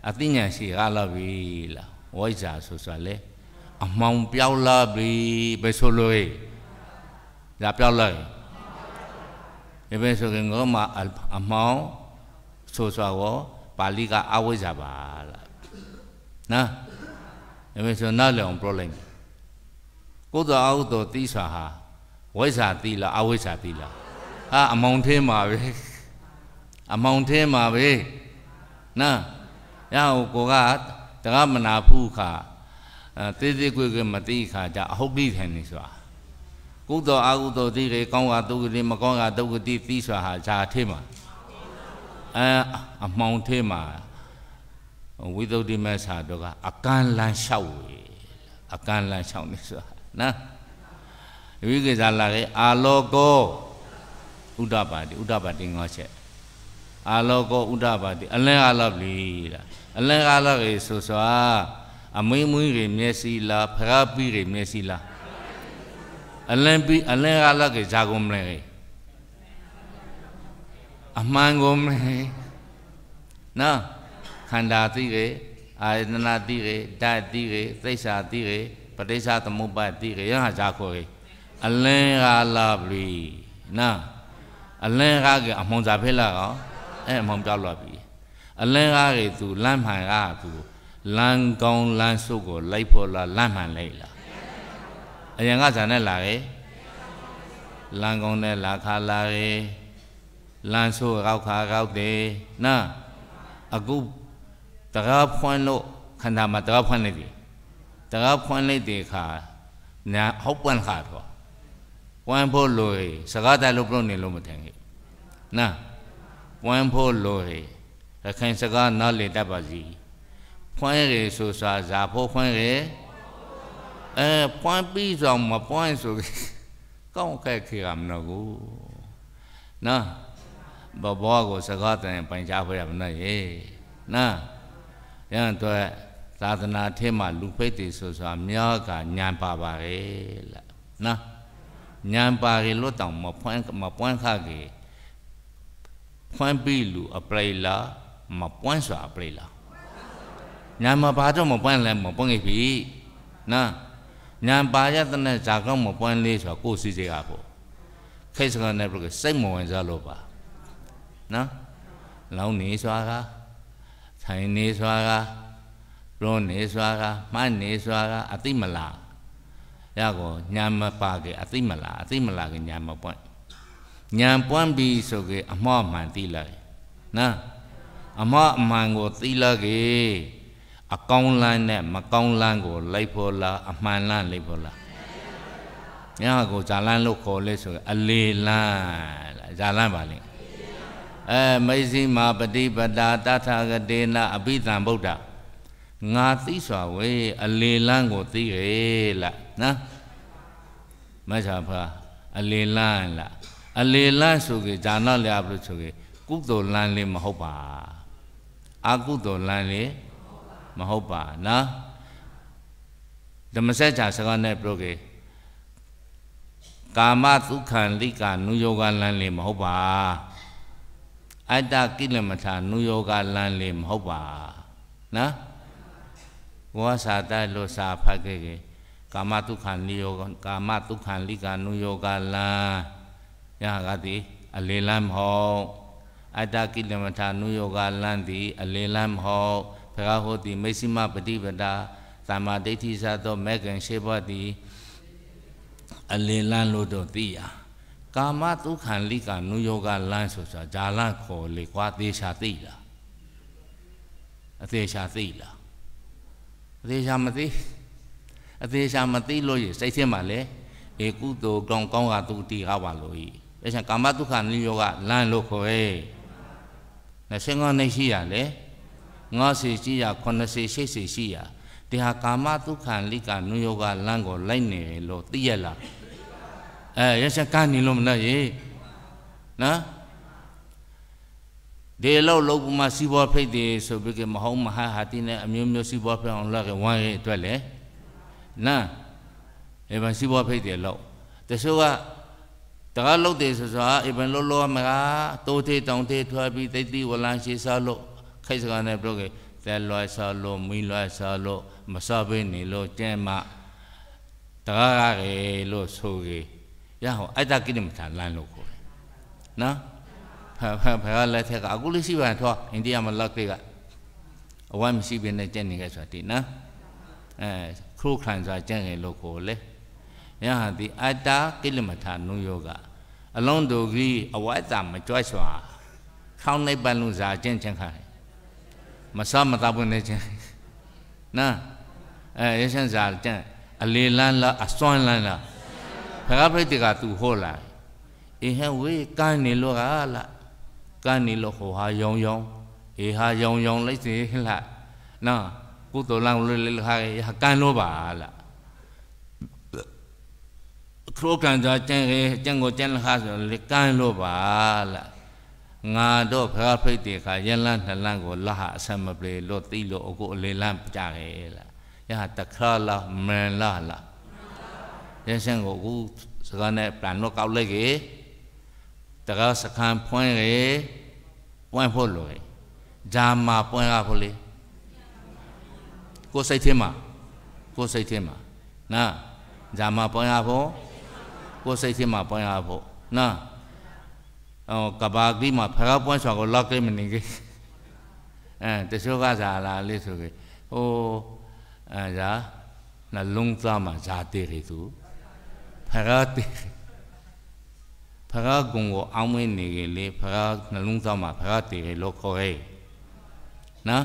အသိဉာဏ်ရှိရလာပြီလားဝိဇာဆိုဆိုလေအမှောင်ပြောက်လာပြီဘယ်ဆိုလို့ဒါပြောက်လာပြီနိဗ္ဗာန်ဆိုရင်ငေါမအမောင်းဆိုစွာဝပါဠိကအဝိဇ္ဇာပါလားနော်နိဗ္ဗာန်ဆိုနောက်လည်အောင်ပြောလိုက်ကုသိုလ်အကုသိုလ်တိစွာဟာဝိဇ္ဇာတိလားအဝိဇ္ဇာတိလားဟာအမောင်းထင်းပါပဲအမောင်းထင်းပါပဲနော်ရဟိုကိုကတက္ကမနာဖုခါသေးသေးကွေ့ကွေ့မသိခါကြအဟုတ်ပြီထင်နေဆိုတာကုသိုလ်အကုသိုလ်တိတွေကောင်းတာဒုက္ခတိမကောင်းတာဒုက္ခတိသီးစွာဟာဇာထဲမှာအဲအမှောင်ထဲမှာဝိသုဒ္ဓိမေဆာတို့ကအကန့်လန်းလျှောက်ဝေအကန့်လန်းလျှောက်နေဆိုတာနော်ဝိကိဇာလာရဲ့အာလောကောဥဒ္ဒပါတိဥဒ္ဒပါတိငေါချက် အာလောကောဥဒ္ဒပါတိအလင်းအားလောက်လီတာအလင်းအားလောက်ရေဆိုစွာအမင်းမွေးရေမျက်စိလားဖရာပိရေမျက်စိလားအလင်းပြီးအလင်းကလည်းကဇာကုန်မလဲအမှန်ကုန်မလဲနော်ခန္ဓာသိတယ်အာယတနာသိတယ်ဓာတ်သိတယ်သိစ္စာသိတယ်ပဋိစ္စသမုပ္ပါဒ်သိတယ်ရဟဇာခေါ်တယ်အလင်းကလာပြီနော် အလင်းကကအမှန်စာဖဲလာကောအဲ့အမှန်ပြောက်လာပြီအလင်းကားတွေသူလမ်းမှန်ကားသူလမ်းကောင်းလမ်းစုပ်ကိုလိုက်ဖို့လားလမ်းမှန်လိုက်လားအရင်ကဇာနဲ့လာတယ်လန်ကုန်းနဲ့လာခါလာတယ်လန်ဆိုးရောက်ခါရောက်တယ်နာအခုတကားဖွင့်လို့ခန္ဓာမှာတကားဖွင့်လိုက်တယ်တကားဖွင့်လိုက်တဲ့အခါနာဟောက်ပွင့်ခါတော့ပွင့်ဖို့လိုရစကားတိုင်လို့ပြုတ်နေလို့မထင်ခဲ့နာပွင့်ဖို့လိုရရခိုင်စကားနားလေတတ်ပါစီဖွင့်ရဆိုစွာဇာဖို့ဖွင့်ရအဲပွိုင်းပြီးဆောင်မပွိုင်းဆိုကောင်းခဲ့ခေရမနော်ကိုနော်ဘဘွားကိုစကားတိုင်ပိုင်ချဖွဲ့ရမနော်ရေနော်ရန်တော့သာသနာထဲမှာလူဖိတ်တွေဆိုဆိုတာများကညံပါပါလေလားနော်ညံပါလေလို့တောင်မပွိုင်းမပွိုင်းခကေဖွင့်ပြီးလူအပရိလာမပွိုင်းစွာအပရိလာညံမပါတော့မပွိုင်းလဲမပွိုင်းပြီနော်ဉာဏ်ပါယတနဲ့ဇာကောင်းမပွင့်လေးဆိုတာကိုယ်စီစေကပေါ့ခိတ်စကနဲ့ပြကစိတ်မဝင်စားလို့ပါနော်လောင်းနေစွာကထိုင်နေစွာကရုံးနေစွာကမှတ်နေစွာကအတိမလားရကောညာမပါကေအတိမလားအတိမလားကညာမပွင့်ညာပွင့်ပြီဆိုကေအမော့အမှန်သိလိုက်နော်အမော့အမှန်ကိုသိလိုက်အကောင်းလမ်းနဲ့မကောင်းလမ်းကိုလိုက်ဖို့လားအမှန်လမ်းလိုက်ဖို့လားညကိုဇာလန်းလို့ခေါ်လဲဆိုအလေလန်းဇာလန်းပါလေအဲမိစီမာပฏิပတာတထာဂတေနအဘိသံဗုဒ္ဓငါသိစွာဝေအလေလန်းကိုသိရေလားနော်မဆာဖာအလေလန်းလားအလေလန်းဆိုကေဇာနာလျာဘလို့ဆိုကေကုသိုလ်လန်းလေးမဟုတ်ပါအကုသိုလ်လန်းလေးမဟုတ်ပါလားဓမ္မစကြာစကားနဲ့ပြောကေကာမသုခံလိကနုယောဂလန်းလေမဟုတ်ပါအတ္တကိလမထာနုယောဂလန်းလေမဟုတ်ပါနော်ဝါစာတလောစာဖတ်ခဲ့ကေကာမတုခံနိယောကာမတုခံလိကနုယောကလံယဟကတိအလေလံမဟုတ်အတ္တကိလမထာနုယောကလံတိအလေလံမဟုတ်ဘဂဟောတိမေစီမပฏิပတာသမ္မာဒိဋ္ဌိစသောမေကံရှိဘောတိအလင်လန်းလို့တော့သိရကာမဒုက္ခံလိကနုယောဂလန်းဆိုဆိုဂျာလန်ခေါ်လေကွာသေချာသိလားအသေးချာသိလားအသေးချာမသိအသေးချာမသိလို့ရစိတ်ထဲမှာလေေကုသိုလ်ကောင်းကောင်းကသူတီကပါလို့ဤဒါကြောင့်ကာမဒုက္ခနိယောကလမ်းလို့ခေါ်ရဲ့နှစင်ကောင်းနေရှိရလေ90ရှိရ80ရှိ80ရှိရဒီဟာကာမဒုက္ခလိကနုယောဂလမ်းကိုလိုက်နေလို့သိရလားအဲရရှကာနေလို့မနဲ့ရေနော်ဒီလောက်လောက်ပမာစီဘောဖိတ်တယ်ဆိုပြီးကမဟုတ်မဟာဟာတိနဲ့အမျိုးမျိုးစီဘောဖိတ်အောင်လက်ကဝမ်းရဲ့အတွက်လေနာအေဗန်စီဘောဖိတ်တယ်လို့တချို့ကတကားလုတ်တယ်ဆိုဆိုအေဗန်လုတ်လို့မကတိုးသေးတောင်းသေးထွက်ပြီးတိတ်တိဝလန်ရှေစားလို့ခိုက်စကားနဲ့ပြောခဲ့လဲလွယ်ဆာလို့မီလွယ်ဆာလို့မစပေးနေလို့ကျဲမတကားရဲလို့ဆိုကြီးရဟောအတ္တကိဋ္တမထာလမ်းလို့ခေါ်တယ်နော်ဖဖဖလက်ထက်ကအခုလေးရှိပါတော့အိန္ဒိယမှာလက်တွေကအဝမ်းမရှိဘဲနဲ့ကျက်နေခဲ့ဆိုတာဒီနော်အဲခရုခံစွာကျင့်ရလို့ကိုလေယဟန်ဒီအတ္တကိလမထာနုယောကအလုံးတို့ကြီးအဝတ္တမကြွတ်စွာခေါင်းနှိပ်ပတ်လုံးစာကျင့်ခြင်းခါမစားမသားပွင့်နေခြင်းနာအဲရရှန်စာတန်အလေလန်းလားအစွမ်းလန်းလားဖခပရိတိကသူဟောလာအေဟံဝေကန်နေလောကလားကန်နေလောဟောဟာယောင်ယောင်အေဟာယောင်ယောင်လိုက်စေလားနာကုသိုလ်လောင်းလွယ်လွယ်ဟာကန်လောပါလားခရောကန်သာကျန်ရဲ့ကျန်ကိုကျန်လခါဆိုလေကန်လောပါလားငါတော့ဖရာဖိတ်တဲ့ခါရင်လန်းနှလန်းကိုလဟအဆက်မပလေလို့သိလို့အကိုအလေလန်းကြခဲ့လားယဟတခါလာမန်လာလားရစံကိုအခုစကားနဲ့ပြန်တော့ကောက်လိုက်ကေတကားစကန်ဖွင့်ကေပွင့်ဖို့လို့ဂျာမာပွင့်ရဖို့လေကိုစိတ်ထဲမှာကိုစိတ်ထဲမှာနာဂျာမာပွင့်ရဖို့ကိုစိတ်ထဲမှာပွင့်ရဖို့နာအော်ကဘာကီမှာဖရာပွန်းဆောင်ကိုလောက်ကလေးမနေကြီးအဲတချို့ကဇာလာလေးဆိုကြီးဟိုအဲဇာနှလုံးသားမှာဇာတေရီသူဖရာတေဖရာကုံကိုအောင်းမင်းနေကြီးလေဖရာနှလုံးသားမှာဖရာတေရီလို့ခေါ်ရဲနော်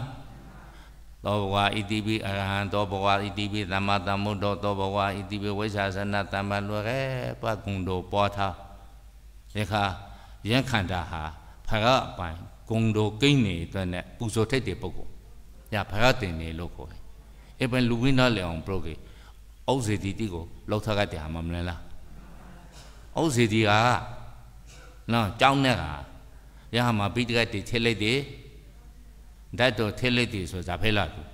သောဘဝဣတိပိအရဟံသောဘဝဣတိပိသမ္မာသမ္ဗုဒ္ဓသောဘဝဣတိပိဝိသဇနသမ္မာလွယ်ရဲပကုံတို့ပေါ်ထားဒီခါယံခန္ဓာဟာဖရအပိုင်ဂုံတို့ကိန်းနေအတွက်နဲ့ပူဇော်ထိုက်တဲ့ပုဂ္ဂိုလ်။ညာဖရတင်နေလို့ခေါ်တယ်။အပင်လူဝိနာလေအောင်ပရိုကေအောက်ဇေတီတိကိုလောက်ထကတဲ့ဟာမမလဲလား။အောက်ဇေတီကနော်ကြောင်းနဲ့ကရဟမှာပိဋကတ်တွေထည့်လိုက်တယ်။ဓာတ်တော်ထည့်လိုက်တယ်ဆိုတာဖဲလာဘူး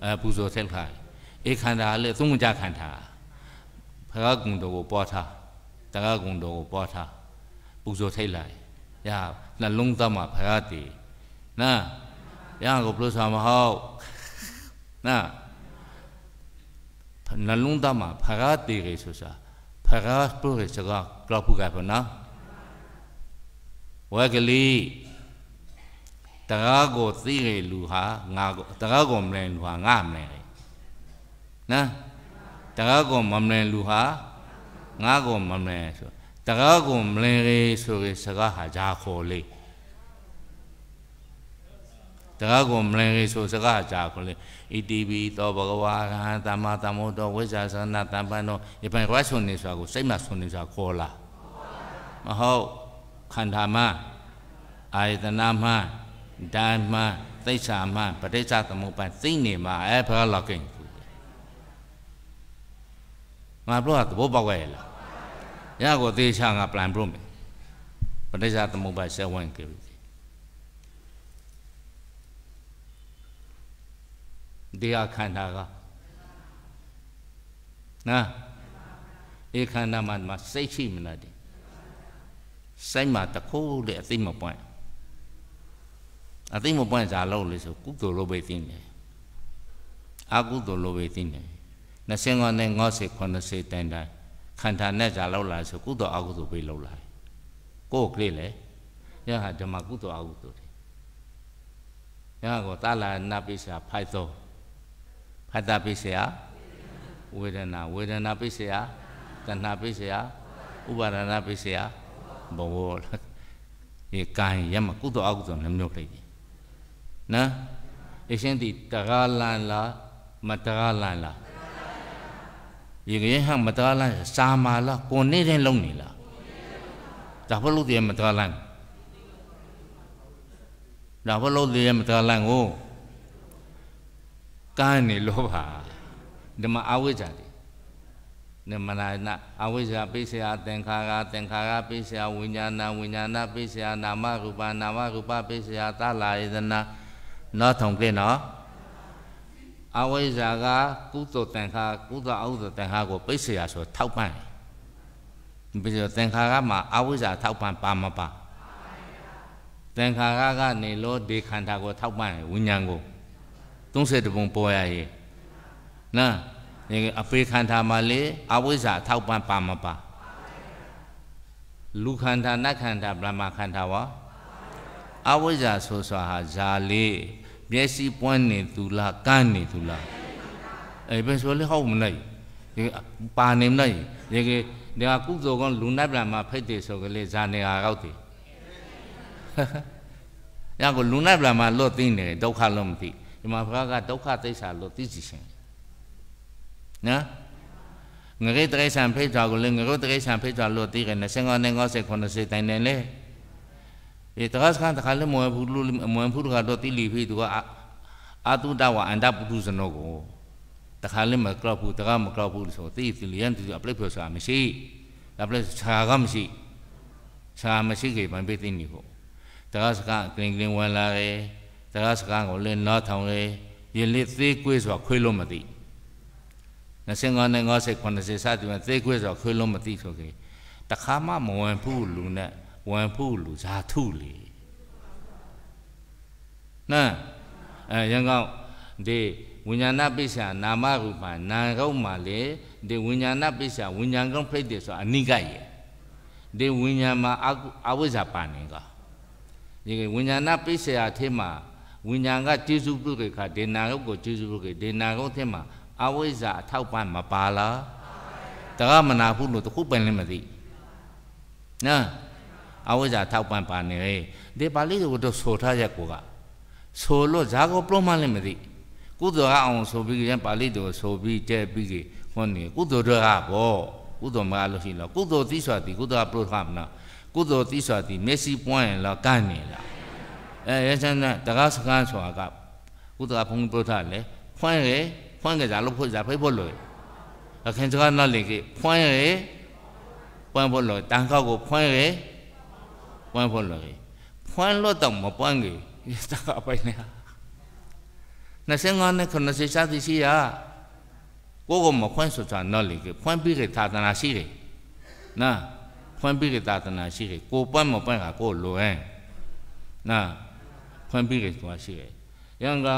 ။အဲပူဇော်ထည့်ခါ။အေခန္ဓာလည်းသုံးကြခန္ဓာ။ဖရကုံတော်ကိုပွားထား။တရကုံတော်ကိုပွားထား။ပူဇော်ထိုက်လိုက်ရနှလုံးသားမှာဖရာတည်နာရကိုပြုဆောင်မဟုတ်နာနှလုံးသားမှာဖရာတည်ရေဆိုတာဖရာပြုရေစကားကလောက်ဖူကပါနာဝဲကလေးတရားကိုသိရလူဟာငါကိုတရားကိုမလဲလူဟာငါမလဲနာတရားကိုမမလဲလူဟာငါကိုမမလဲဆိုတကားကိုမလင်ရေဆိုရင်စကားဟာဂျာခေါ်လေတကားကိုမလင်ရေဆိုစကားဟာဂျာခေါ်လေဣတိပိသောဘဂဝါရဟံသမ္မာသမ္ဗုဒ္ဓဝိဇ္ဇာသနာတမ္ပန္နောယပန်ဝါဆုံနေဆိုတာကိုစိတ်မှဆုံနေဆိုတာခေါ်လားမဟုတ်ခန္ဓာမှအာယတနာမှဓာတ်မှသိစ္စာမှပဋိစ္စသမုပ္ပါဒ်သိနေမှာအဲဘယ်လောက်ကိငါပြောတာသဘောပေါက်ရဲ့လားရကိုသေချာငါ plan ပြုံးမယ်ပဋိစ္စသမုပ္ပါဆက်ဝင်ကြပြီ they are ခန္ဓာကနာဧခန္ဓာမှာမှာစိတ်ရှိမလားဒီစိတ်မှာတခုတဲ့အသိမပွင့်အသိမပွင့်စားလို့လေဆိုကုသိုလ်လိုပဲသိနေအကုသိုလ်လိုပဲသိနေ25နဲ့90 90တန်တိုင်းခန္ဓာနဲ့ကြာလောက်လာဆိုကုသိုလ်အကုသိုလ်ပေးလောက်လာကိုယ်ကလေးလေယဟဓမ္မကုသိုလ်အကုသိုလ်တွေယဟကိုတာလာနာပိစ္ဆာဖိုက်သောဖတ်တာပိစ္ဆာဝေဒနာဝေဒနာပိစ္ဆာတဏှာပိစ္ဆာဥပါဒနာပိစ္ဆာဘဝဒီကံရမကုသိုလ်အကုသိုလ်နှမျိုးလိုက်ပြီနော်အရှင်ဒီတဂါလန်လားမတဂါလန်လားရေကရင်ဟမတလန်စာမာလာကိုနေတဲ့လုံးနေလားဒါဘလို့တည်းမတလန်ဒါဘလို့တည်းမတလန်ကိုကန်းနေလို့ပါဒီမှာအဝိဇ္ဇာတွေနမနာနာအဝိဇ္ဇာပိစယသင်္ခါရသင်္ခါရပိစယဝိညာဏဝိညာဏပိစယနာမရူပနာမရူပပိစယသလာယတနာနောထောင်ကဲ့နော်အဝိဇ္ဇာကကုသိုလ်တန်ခါကုသိုလ်အကုသိုလ်တန်ခါကိုပိတ်เสียဆိုထောက်ပံ့တယ်ပိတ်เสียတန်ခါကမှအဝိဇ္ဇာထောက်ပံ့ပါမပါတန်ခါကကနေလို့ဒီခန္ဓာကိုထောက်ပံ့တယ်ဝိညာဉ်ကို30ပုံပေါ်ရရေနော်အပေခန္ဓာမှာလေအဝိဇ္ဇာထောက်ပံ့ပါမပါလူခန္ဓာနတ်ခန္ဓာဗြဟ္မခန္ဓာဝါအဝိဇ္ဇာဆိုဆိုတာဇာလေးမျက်စိပွန်းနေသူလားကန်းနေသူလားအဲဘယ်ဆိုလဲဟောက်မနိုင်ဒီပါနေမနိုင်ဒီကေဒါကုသိုလ်ကလူနတ်ပြန်မှာဖိတ်တယ်ဆိုကလေးဇာနေဟာရောက်တယ်။ညကလူနတ်ပြန်မှာလွတ်သိနေတယ်ဒုက္ခလွတ်မသိဒီမှာဘုရားကဒုက္ခသိစ္စာလွတ်သိစီရှင်။နော်ငရေတရေဆံဖိတ်တာကိုလည်းငရေတရေဆံဖိတ်တာလွတ်သိတယ်25 90 90တိုင်းတယ်လေ။ေတကားစကန်တခါလည်းမွယ်ဘူးလို့မွယ်ဘူးတခါတော့တိလီဖေးသူကအာတုတဝအန္တပုထုဇနောကိုတခါလည်းမကောက်ဘူးတခါမကောက်ဘူးဆိုတိတိလီယန်သူအပလက်ဖော်စာမရှိအပလက်ခြာကမရှိခြာမရှိခေပန်ပေးသိနေကိုတကားစကန်ကလင်ကလင်ဝင်လာတယ်တကားစကန်ကိုလည်းနားထောင်တယ်ရင်လေးသေးကွေးစွာခွေးလို့မသိ25နဲ့50 90စသည်ဖြင့်သေးကွေးစွာခွေးလို့မသိဆိုခေတခါမှမဝင်ဘူးလူနဲ့원푸루자투리나အဲရန်ကောင်ဒီဝိညာဏပိစ္ဆာနာမရူပနာကောင်းမှလေဒီဝိညာဏပိစ္ဆာဝိညာဉ်ကောင်းဖိတ်တယ်ဆိုတာအနိကရဲ့ဒီဝိညာဉ်မှာအဝိဇ္ဇာပါနေကဒီဝိညာဏပိစ္ဆာထဲမှာဝိညာဉ်ကကျေစုပြုတဲ့ခါဒေနာကုတ်ကိုကျေစုပြုတဲ့ဒေနာကုတ်ထဲမှာအဝိဇ္ဇာအထောက်ပံ့မပါလားတက္ကမနာဟုလို့တခုပင်လည်းမသိနော်အဝိဇ္ဇာထောက်ပံ့ပါနေလေဒီပါဠိကိုတော့ဆိုထားရက်ကိုကဆိုလို့ဇာကိုပြုံးမှလည်းမသိကုသိုလ်ကအောင်ဆိုပြီးရင်ပါဠိတော်ဆိုပြီးတဲ့ပြီးကြီးဟောနေကုသိုလ်တွေကဘောကုသိုလ်မလို့ရှိလို့ကုသိုလ်သီးစွာတိကုသိုလ်ပရိုဟမနာကုသိုလ်သီးစွာတိမျက်စိပွင့်ရင်လောကန့်နေလားအဲရစန်းတကားစကားဆိုတာကကုသိုလ်ဘုံပရိုထလေဖွင့်ရဖွင့်ကြဇာလို့ဖွင့်ဇာဖိတ်ဖို့လို့အခင်းစကားနော်လေကဖွင့်ရပွင့်ဖို့လို့တန်ခေါကိုဖွင့်ရပွန်းဖွန်းလွယ်ကြီးဖွန်းလွတ်တော့မပွန်းကြီးတကပိုင်နေ25နဲ့90စသည်ရှိရကိုကမဖွန်းဆိုတာနော်လေဖွန်းပြီးတဲ့သာသနာရှိတယ်နော်ဖွန်းပြီးတဲ့သာသနာရှိတယ်ကိုပွန်းမပွန်းကကိုလွယ်နော်ဖွန်းပြီးတဲ့သွားရှိတယ်ရံကော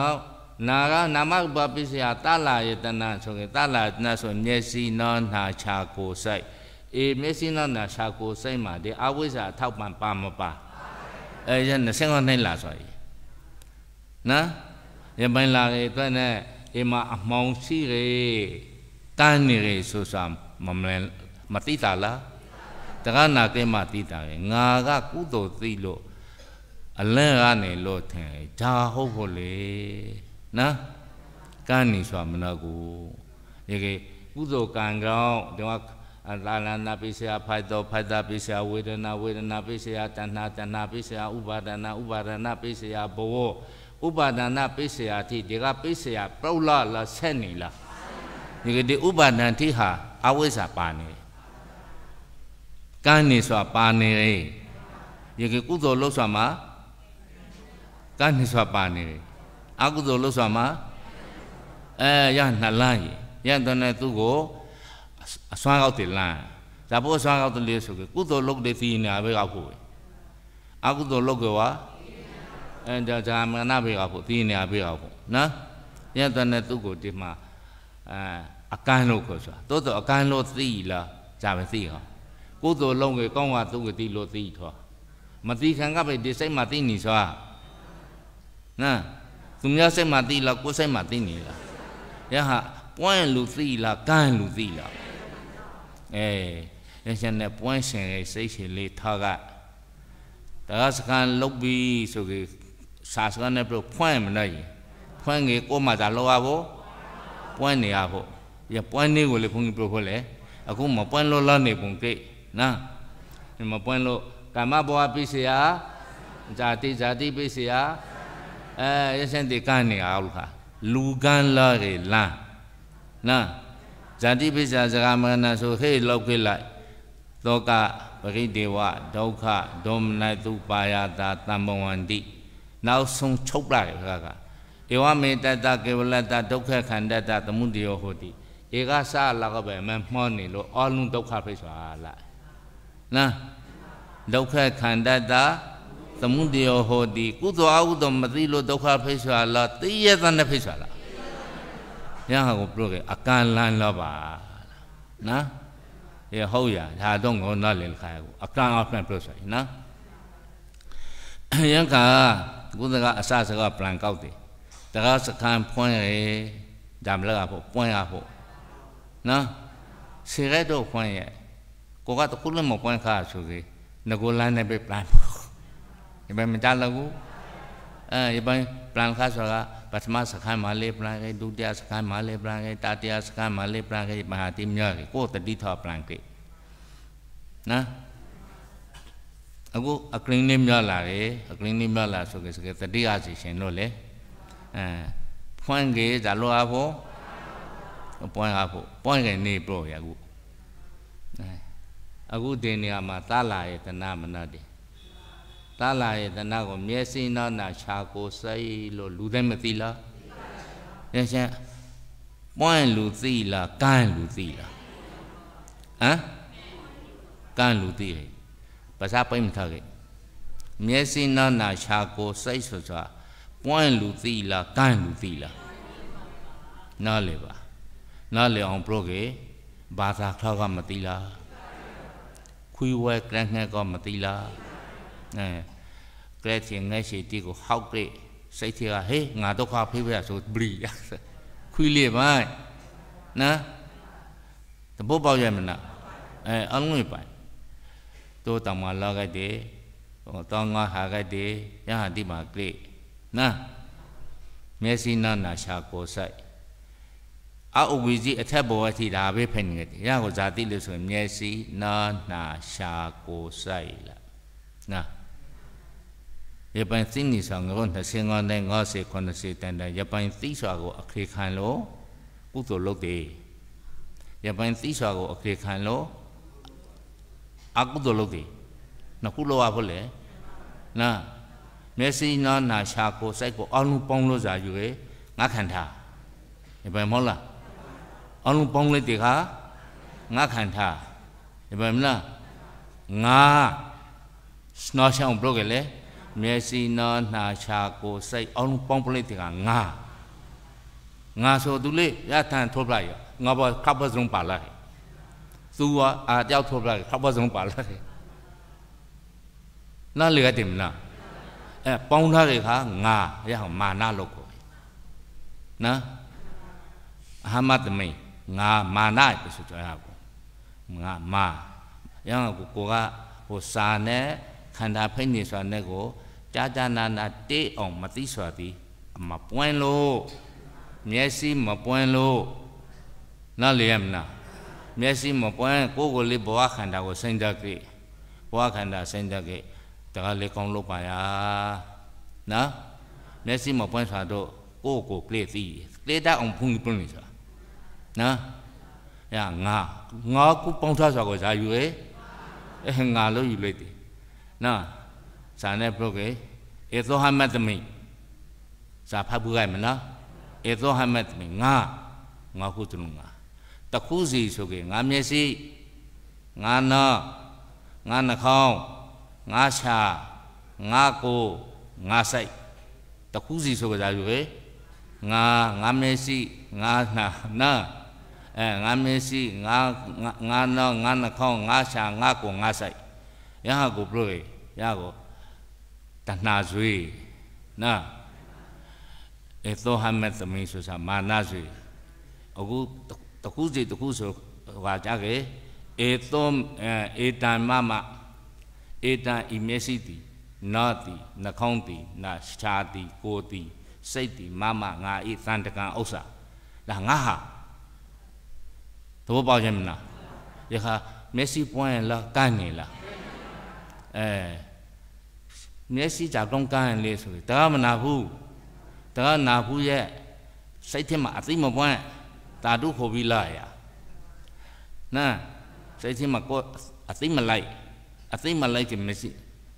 နာကနာမဘပိစယတလာယတနာဆိုရင်တလာယတနာဆိုမျက်စိနောနာချာကိုစိတ်အေးမျက်စိနောက်နာရှာကိုစိတ်မှဒီအဝိဇ္ဇာအထောက်ပံ့ပါမပါအဲရ25နှစ်လာဆိုရည်နော်ရပိုင်းလာရဲ့အတွက်နဲ့အေးမအမောင်ရှိရေတန်းနေရေဆိုဆိုမမလဲမတိတာလားတက္ကနာကိမတိတာရေငါကကုသိုလ်သိလို့အလန့်ကနေလို့ထင်ဒါဟုတ်ဖို့လေနော်ကန်းနေဆိုတာမနာကိုဒီကေကုသိုလ်ကံကောင်းဒီမှာလာလနာပိစယဖိုက်တော်ဖိုက်တာပိစယဝေဒနာဝေဒနာပိစယတဏ္ဏတဏ္ဏပိစယဥပါဒနာဥပါဒနာပိစယဘဝဥပါဒနာပိစယအထိဒီကပိစယပြုတ်လာလာဆက်နေလားဒီကဒီဥပါဒံတိဟာအဝိဇ္ဇာပါနေကံနေဆိုတာပါနေလေဒီကကုသိုလ်လို့ဆိုမှာကံနေဆိုတာပါနေလေအကုသိုလ်လို့ဆိုမှာအဲရနှလားရရတဲ့သူကိုအစွမ်းကောက်တယ်လမ်းဒါပေါ်စွမ်းကောက်တယ်လေဆိုကကုသိုလ်လုပ်တဲ့သီနာပဲကောက်ဖို့အကုသိုလ်လုပ်ကွာအဲဒါဒါမနာပဲကောက်ဖို့သီနာပဲကောက်ဖို့နော်ညက်တဲ့နဲ့သူ့ကိုဒီမှာအဲအကန်းလို့ခေါ်ဆိုတာတိုးတော့အကန်းလို့သိလားဒါပဲသိဟောကုသိုလ်လုပ်ကကောင်းကသူ့ကိုသိလို့သိထွားမသိခံကပဲဒီစိတ်မှသိနေစွာနော်သူများစိတ်မှသိလားကိုယ်စိတ်မှသိနေလားရဟပွင့်လူသိလားကန်းလူသိလားအဲလက်ချက်နဲ့ပွန့်ရှင်ရဲ့စိတ်ရှင်လေးထားကတရားစကန်လုတ်ပြီးဆိုကေစာစကန်နဲ့ပြောဖွင့်မနိုင်ဖွင့်ကေကိုမသာလောရဖို့ပွန့်နေရဖို့ရပွန့်နေကိုလေဘုန်းကြီးပြောဖို့လေအခုမပွန့်လို့လောက်နေပုံကိနော်မပွန့်လို့ကာမဘဝပိစရာဇာတိဇာတိပိစရာအဲရစံတိကန်နေအောင်ခါလူကန်လာရေလမ်းနော်ဇာတိပိစ္ဆာစကာမဏဆိုဟေ့လောက်ခဲ့လိုက်သောကပရိဒေဝဒုက္ခဒေါမနတုပါယတာတမ္ပဝန္တိနောက်ဆုံးချုပ်လိုက်ခါကဧဝမေတ္တကေဝလတ္တဒုက္ခခန္တတသမုဒယောဟောတိဧကသလကပဲမမှောနေလို့အလုံးဒုက္ခပိစ္ဆာလာနာဒုက္ခခန္တတသမုဒယောဟောတိကုသိုလ်အကုသိုလ်မသိလို့ဒုက္ခဖိစ္ဆာလာသိရသနဲ့ဖိစ္ဆာလာညဟာကိုပြုတ်ခဲ့အကန်လန်းလောပါနော်ရဟုတ်ရဒါတော့ငေါနာလေခါကိုအကန်အောင်ပြန်ပြုတ်ဆိုရင်နော်ယံကကုသကအစစကပလန်ကောက်တယ်တကားစခန်းဖွင့်ရဒါမလကဖို့ပွင့်ရဖို့နော်စေရတော့ဖွင့်ရကိုကတခုလည်းမပွင့်ခါဆိုသေးငကိုလန်းနေပဲပလန်ဖို့ဒီမှာမကြလောက်ဘူးအဲဒီပိုင်းပလန်ခါဆိုတာပထမစခန်းမှာလေးပလန်ခဲ့ဒုတိယစခန်းမှာလေးပလန်ခဲ့တတိယစခန်းမှာလေးပလန်ခဲ့မဟာတိမြောက်ကိုတတိထပလန်ခဲ့နာအခုအကရင်းလေးမြောက်လာတယ်အကရင်းလေးမြောက်လာဆိုကြစကတတိယစီရှင်တော့လေအဲဖွင့်ခဲ့ဇာလောအဖို့ပွင့်အဖို့ပွင့်ခဲ့နေပြောရအခုအခုဒီနေရာမှာသလာရဲ့တနာမနာတယ်သာလာရဲ့တဏှာကိုမျက်စိနောက်နာရှာကို စိတ်လို့လူတိုင်းမသိလားရရှင်ပွန့်လူသိလားကန်းလူသိလားဟမ်ကန်းလူသိတယ်ဘာသာပိမထားခဲ့မျက်စိနောက်နာရှာကိုစိတ်ဆိုစွာပွန့်လူသိလားကန်းလူသိလားနားလေပါနားလေအောင်ပြောခဲ့ဘာသာခေါက်ကမသိလားခွေးဝဲကန်းနဲ့ကမသိလားအဲကဲချင်းငဲရှိတီကိုဟောက်ကလေးစိတ်ထဲကဟေးငါဒုက္ခဖေးပြဆိုပလီခွီးလေးပိုင်နော်တပုတ်ပေါက်ရမလားအဲအလုံးလေးပိုင်တို့တောင်မလာခဲ့တယ်ဟောတောင်ငါဟာခဲ့တယ်ရဟတိမှာကလေးနော်မျက်စိနာနာရှာကိုဆိုင်အာအဝီစီအထက်ဘဝစီဒါပဲဖိနေတယ်ရဟောဇာတိလို့ဆိုရင်မျက်စိနာနာရှာကိုဆိုင်လာနော်ရပိုင်သိနေဆောင်ကို25နဲ့50 90တန်တန်ရပိုင်သိစွာကိုအခေခံလို့ကုသိုလ်လုပ်တယ်ရပိုင်သိစွာကိုအခေခံလို့အကုသိုလ်လုပ်တယ်နှစ်ခုလောက်ရဖို့လေနာမျက်စိနာနာရှာကိုစိုက်ကိုအလုံးပေါင်းလို့စာယူရငါခံထားရပိုင်မဟုတ်လားအလုံးပေါင်းလိုက်တဲ့ခါငါခံထားရပိုင်မလားငါစနောရှောင်းဘလော့ကလေးမျက်စိနောနှာရှာကိုစိတ်အောင်ပေါင်းပလိတ်ကငါငါဆိုသူလေးရထန်ထုတ်လိုက်ငါဘာခပ်ပစုံပါလာသူကအာတယောက်ထုတ်လိုက်ခပ်ပစုံပါလာနားလေတယ်မလားအဲပေါင်းထားတဲ့ခါငါရအောင်မာနလို့ကိုနော်အဟမတ်မိငါမာနပဲဆိုကြရအောင်ငါမာရအောင်ကိုကဟိုစာနဲ့န္ဓာဖိနေစွာနဲ့ကိုကြာကြာနာနာတေးအောင်မသိစွာသည်မပွင့်လို့မျက်စိမပွင့်လို့နားလည်ရမလားမျက်စိမပွင့်ကိုယ်ကိုယ်လေးဘဝခန္ဓာကိုစိမ့်တတ်ကြဘဝခန္ဓာစိမ့်တတ်ကြတကားလေးကောင်းလို့ပါရာနော်မျက်စိမပွင့်စွာတော့ကိုယ်ကိုယ်ကလေးသိလေတတ်အောင်ဖုန်ပြုံးနေစွာနော်ရငါငါကူပေါင်းထားစွာကိုဇာယူရဲ့ငါလို့ယူလိုက်တယ်နော်ဇာနဲ့ပုတ်ကေဧသောဟမတမိဇာဖတ်ဘူးခဲ့မနော်ဧသောဟမတမိငါငါခုတုံငါတခုစီဆိုကေငါမျက်စိငါနာငါနှာခေါင်းငါရှာငါကိုငါစိတ်တခုစီဆိုကြတာယူကေငါငါမျက်စိငါနာနာအဲငါမျက်စိငါငါနာငါနှာခေါင်းငါရှာငါကိုငါစိတ်ယဟကိုပြောကေရကောတဏှာဆွေးနာအဲသောဟမသမီးဆိုတာမာနဆွေးအခုတခုစီတခုဆိုဟွာကြခဲ့ဧသောဧတံမမဧတံဤမျက်စိသည်နာတိနှာခေါင်းတိနာခြားတိကိုယ်တိစိတ်တိမမငါဤသံတကံဥစ္စာဒါငါဟာသဘောပေါက်ခြင်းမလားယခါမျက်စိပွင့်လားကန့်နေလားအဲမျက်စိကြာကောင်းကန်းလေးဆိုဒါကမနာဘူးဒါကနာဘူးရဲ့စိတ်ထဲမှာအသိမပွန့်တာတုခေါ်ပြီးလာရနာစိတ်ထဲမှာကိုအသိမလိုက်အသိမလိုက်ကမျက်စိ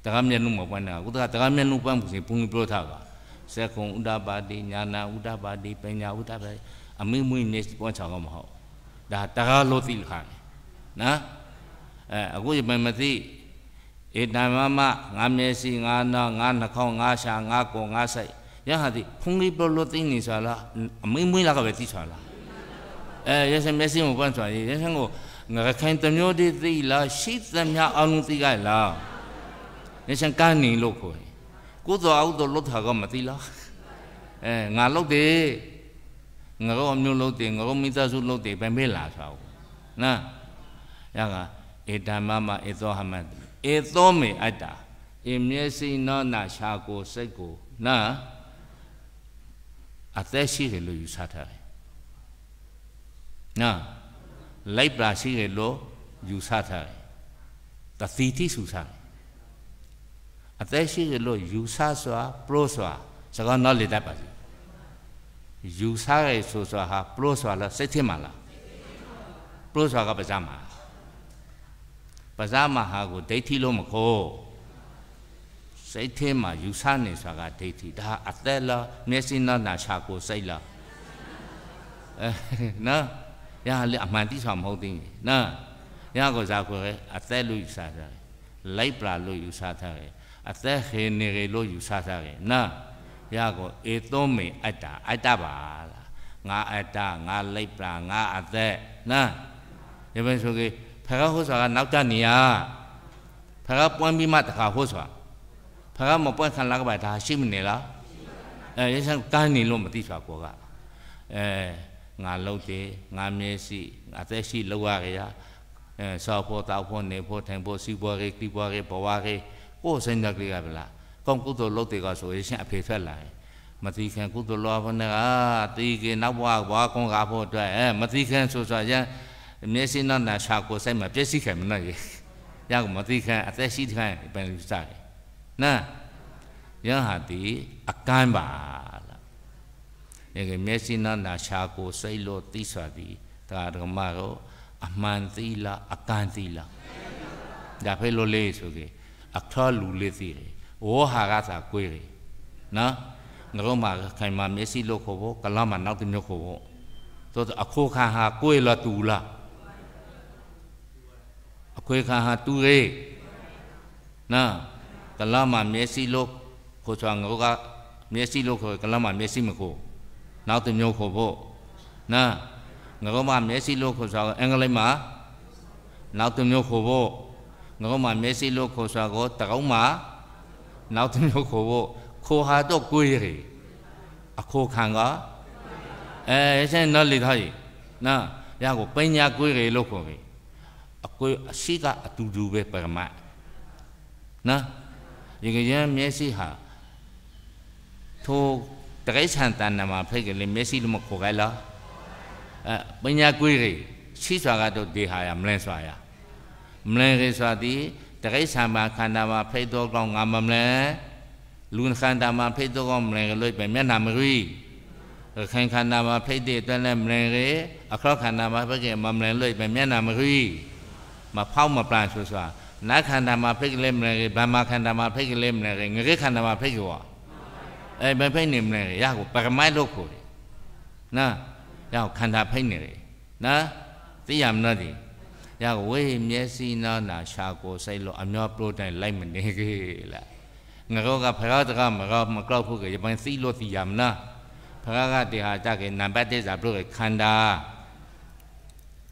ဒါကမျက်နှုမပွန့်တာကုသကဒါကမျက်နှုပွန့်မှုစဉ်ဘုံပြောထားတာစက္ကုံဥဒ္ဒပါတိညာနာဥဒ္ဒပါတိပညာဥဒ္ဒပါတိအမေမွေးမျက်စိပွန့်ချောင်းကမဟုတ်ဒါတကားလို့သိခံနော်အဲအခုပြန်မသိဧတံမမငါမျက်စိငါနာငါနှာခေါင်းငါရှာငါကိုယ်ငါစိတ်ရဟသည်ဖုန်လေးပလို့သိနေဆိုလားအမင်းမွေးလာကပဲသိဆိုလားအဲရစမျက်စိကိုပန့်ဆိုရင်ရစကိုငါခိုင်တမျိုးတည်းသိလားရှိသမျှအလုံးသိကြလားရစကန်နေလို့ခေါ်ရင်ကုသိုလ်အကုသိုလ်လွတ်တာကမသိလားအဲငါလုပ်တယ်ငါတို့အမျိုးလုပ်တယ်ငါတို့မိသားစုလုပ်တယ်ပဲမေ့လာဆိုတော့နာရကဧတံမမဧသောဟမတ်ဧသောမေအတ္တာအင်းမျက်စိနောနာရှာကိုစိတ်ကိုနာအသက်ရှိတယ်လို့ယူဆထားတယ်နာလိုက်ပါရှိတယ်လို့ယူဆထားတယ်တသီတိဆူဆတယ်အသက်ရှိတယ်လို့ယူဆစွာ pro စွာစကားနော်လေတတ်ပါစေယူဆရဲဆိုစွာဟာ pro စွာလားစိတ်ထင်မှာလား pro စွာကပါးစပ်မှာပဇမဟာကိုဒိဋ္ဌိလို့မခေါ်စိတ်ထဲမှာယူဆနေစွာကဒိဋ္ဌိဒါအသက်လားမျက်စိနာနာချာကိုစိတ်လားအဲနော်ရာလေအမှန်တိဆောင်မဟုတ်သေးဘူးနော်ရာကိုစားခွဲအသက်လို့ယူဆထားတယ်လိုက်ပလာလို့ယူဆထားတယ်အသက်ခေနေရလို့ယူဆထားတယ်နော်ရာကိုအေသုံးမေအတ္တအတ္တပါလားငါအတ္တငါလိုက်ပလာငါအသက်နော်ဒီမဲ့ဆိုကြဖခါဟိုးစွာကနောက်တနေရဖခါပွန်းပြီးမှတခါဟိုးစွာဖခါမပွန်းခံလာကပါဒါရှိမနေလားအဲရဆောင်တန်းနေလို့မသိစွာကောကအဲငါလုံးသေးငါမျက်စိငါသက်ရှိလောက်ရကြရအဲစောက်ဖို့တောက်ဖို့နေဖို့ထိုင်ဖို့စီးပွားရေးတီးပွားရေးဘဝရေးကိုယ်စိတ်ဓာတ်ကလေးကဗလားကောင်းကုသိုလ်လုပ်တွေကဆိုရင်အဖေဖက်လာတယ်မသိခင်ကုသိုလ်လောဘနဲ့ကတီးကေနောက်ဘဝဘဝကောင်းကားဖို့အတွက်အဲမသိခင်ဆိုဆိုရင်မျက်စိနဲ့နာရှာကိုစိုက်မှာပျက်စီးခံမနဲ့ရရကမသိခံအသက်ရှိခံပန်လူစားတယ်နာယဟတိအကမ်းပါလားယေကမျက်စိနဲ့နာရှာကိုစိုက်လို့သိစွာသည်ဒါဓမ္မတော့အမှန်သီလားအကမ်းသီလားဒါဖေလိုလေးဆိုကေအထောလူလေးသိတယ်ဝောဟာကသာကိုယ်တယ်နော်ငရုံးမှာခိုင်မှာမျက်စိလို့ခေါ်ဖို့ကလမ်းမှာနောက်တစ်မျိုးခေါ်ဖို့သို့အခိုခါဟာကိုယ်လားတူလားခွေခါဟာတူရေနာကလမမျက်စိလို့ခိုးချောင်းငေါကမျက်စိလို့ခေါ်ကလမမျက်စိမခိုးနောက်တစ်မျိုးခေါ်ဖို့နာငေါမမျက်စိလို့ခေါ်ချောင်းအင်္ဂလိပ်မှာနောက်တစ်မျိုးခေါ်ဖို့ငေါမမျက်စိလို့ခေါ်ချောင်းကိုတကောင်းမှာနောက်တစ်မျိုးခေါ်ဖို့ခိုဟာတော့ကိုယ်ရေအခိုးခံကအဲဆင်းတော့လေထားရေနာရကိုပညာကိုယ်ရေလို့ခေါ်ပြီအကိုအရှိကအတူတူပဲပရမနော်ဒီကရန်မျက်စိဟာထိုတကိဆန်တန်နမှာဖိတ်ကလေးမျက်စိလုံးမခေါ်ကြလားအဲပညာကွေးကြီးရှိစွာကတော့ဒေဟာရမလန်စွာရမလန်ကြီးစွာသည်တကိဆန်မှာခန္ဓာမှာဖိတ်တော့ကောင်းငါမမလန်လူခန္ဓာမှာဖိတ်တော့ကောင်းမလန်ကလေးပဲမျက်နှာမရီခိုင်ခန္ဓာမှာဖိတ်တဲ့အတွက်လည်းမလန်ကြီးအခရောက်ခန္ဓာမှာဖိတ်ကမမလန်လို့ပဲမျက်နှာမရီမဖောက်မပန်ဆိုဆိုတာနာခန္ဓာမှာဖိတ်ကလေးမလဲဗမာခန္ဓာမှာဖိတ်ကလေးမလဲငရေခန္ဓာမှာဖိတ်ကွာအဲမဖိတ်နေမလဲရကိုပရမိုက်လို့ခေါ်တယ်နော်ရကိုခန္ဓာဖိတ်နေတယ်နော်သိရမလားဒီရကိုဝေးမျက်စိနာနာရှာကိုစိတ်လို့အမျိုးပရိုတိုင်လိုက်မနေခဲ့လားငရောကဖရောတကမရောမကောက်ဖို့ကရပိုင်းသိလို့သိရမလားဖရောကတေဟာကြကေနံပါတ်1စာပြုတ်ခန္ဓာ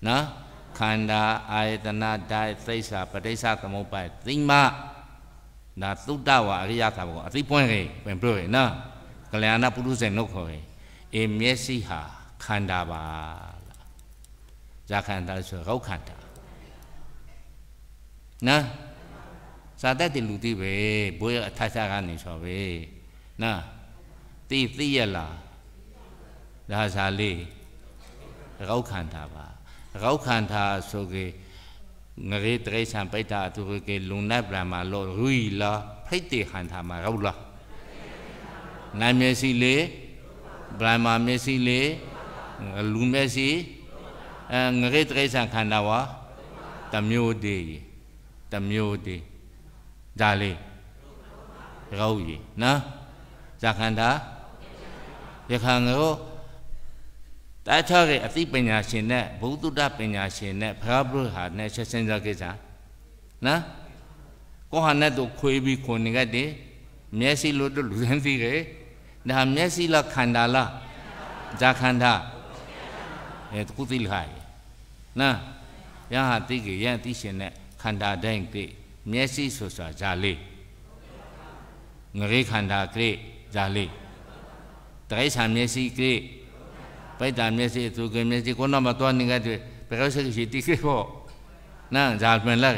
နော်ခန္ဓာအာယတနာဓာတ်သိစ္စာပဋိစ္စသမုပ္ပါဒ်သိမနာသုတ္တဝါအရိယသာဘောအသိပွင့်ရေပင်ပြုတ်ရေနော်ကလျာဏပုရုဇဉ်နှုတ်ခေါ်ရေအေမျက်စိဟာခန္ဓာပါလားဇာခန္ဓာဆိုရုပ်ခန္ဓာနော်ဇာတတ်တဲ့လူတိပဲဘွေးအထထကနေဆိုပဲနော်တိသိရလားဒါဇာလေးရုပ်ခန္ဓာပါရောခန္ဓာဆိုကေငရေတရေဆံပိတ္တာသူကေလုံနဗြဟ္မာလောရူီလာဖိတ်တေဟန္တာမရောလာနာမျက်စိလေဗြဟ္မာမျက်စိလေလူမျက်စိအငရေတရေဆံခန္ဓာဝါတမျိုးတည်းတမျိုးတည်းဒါလေးရောကြီးနော်ဇာခန္ဓာယခန်ရောတာချောကအသိပညာရှင်နဲ့ဘုသူတ္တပညာရှင်နဲ့ဘုရားဘုရားနဲ့ချက်စင်စားကိစ္စနော်ကိုဟာနဲ့တို့ခွေးပြီးခွန်နေကတည်းမျက်စိလို့တို့လူစမ်းသိတယ်ဒါမျက်စိလားခန္ဓာလားဇာခန္ဓာအဲကုသီလဟာနော်ယဟာတိကေယံသိရှင်နဲ့ခန္ဓာတိုင်းကိမျက်စိဆိုစွာဇာလေးငရေခန္ဓာကိဇာလေးတိရစ္ဆာန်မျက်စိကိပိတ်တာမျက်စိသူကမျက်စိကိုနမတော်နေကတွေ့ဘယ်ရောက်စက်ရှိတိခေဖို့နာဇာမန်လာ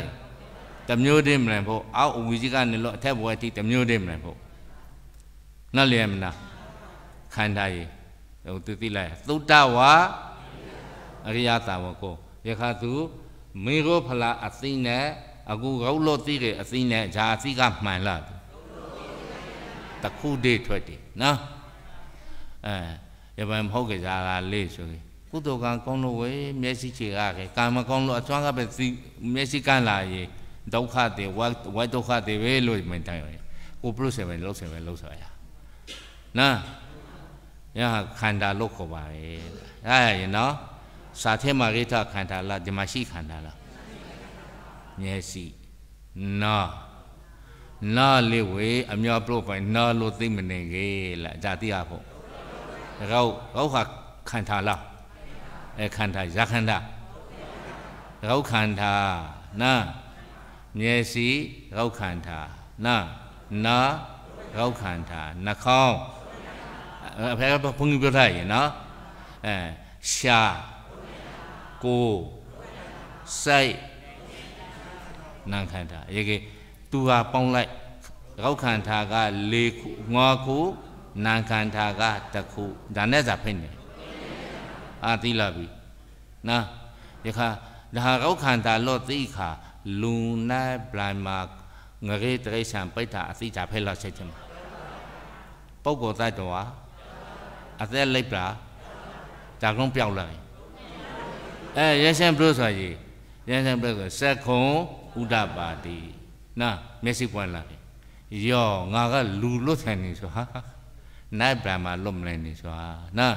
တမျိုးတည်းမလဲဖို့အောက်အဝီကြီးကနေလို့အထက်ဘဝအထိတမျိုးတည်းမလဲဖို့နားလည်မလားခန္ဓာရေဟိုသူသိလိုက်သုတ္တဝါအရိယတာဝကောယခသူမေရောဖလာအသိနဲ့အခုရောက်လို့သိတဲ့အသိနဲ့ဂျာအသိကမှန်လားတခုတည်းထွက်တယ်နော်အဲရပံမဟုတ်ကြစားကလေးဆိုရင်ကုသိုလ်ကံကောင်းလို့ဝေမျက်စိခြေကားကကံမကောင်းလို့အစွမ်းကပဲမျက်စိကန်းလာရင်ဒုက္ခတွေဝဝဒုက္ခတွေပဲလို့မတိုင်းရကိုပြုစင်ပဲလုံးစင်ပဲလုံးစရာနာညာခန္ဓာလို့ခေါ်ပါရဲ့အဲရနော်စာထဲမှာရိထခန္ဓာလားဒီမှာရှိခန္ဓာလားမျက်စိနာနာလေးဝေအမြောပြုတ်ပိုင်နာလို့သိမနေကြီးလားဒါတိရဖို့เราเราหักขันธาเราไอ้ขันธายาขันธาเราขันธานะเนสีเราขันธานะနာရောက်ခံတာနှာခေါင်းအဖေကဘုန်းကြီးပြောထားရင်နော်အဲရှာကိုစိုက်နာခံတာရေကသူဟာပေါင်းလိုက်ရောက်ခံတာက၄ခု၅ခုနာခန္ဓာကတခုဒါနဲ့သာဖိနေအာတိလာပြီနာယခဒါဟာကောက်ခန္ဓာလောတိခါလူနာဘလမာငရေတရိษံပိဋ္ဌာအသိတာဖဲလောက်ချက်ချင်းပုဂ္ဂိုလ်သတ္တဝါအသက်လိုက်ပါဒါကုန်းပြောက်လာရင်အဲရရှင်ဘုရားဆိုရည်ရရှင်ဘုရားဆိုစက်ခုံဥဒပါတိနာမျက်စိပွင့်လာရင်ယောငါကလူလွတ်ဆန်နေဆိုဟာနတ်ဗြဟ္မာလွတ်မလဲနေဆိုတာနော်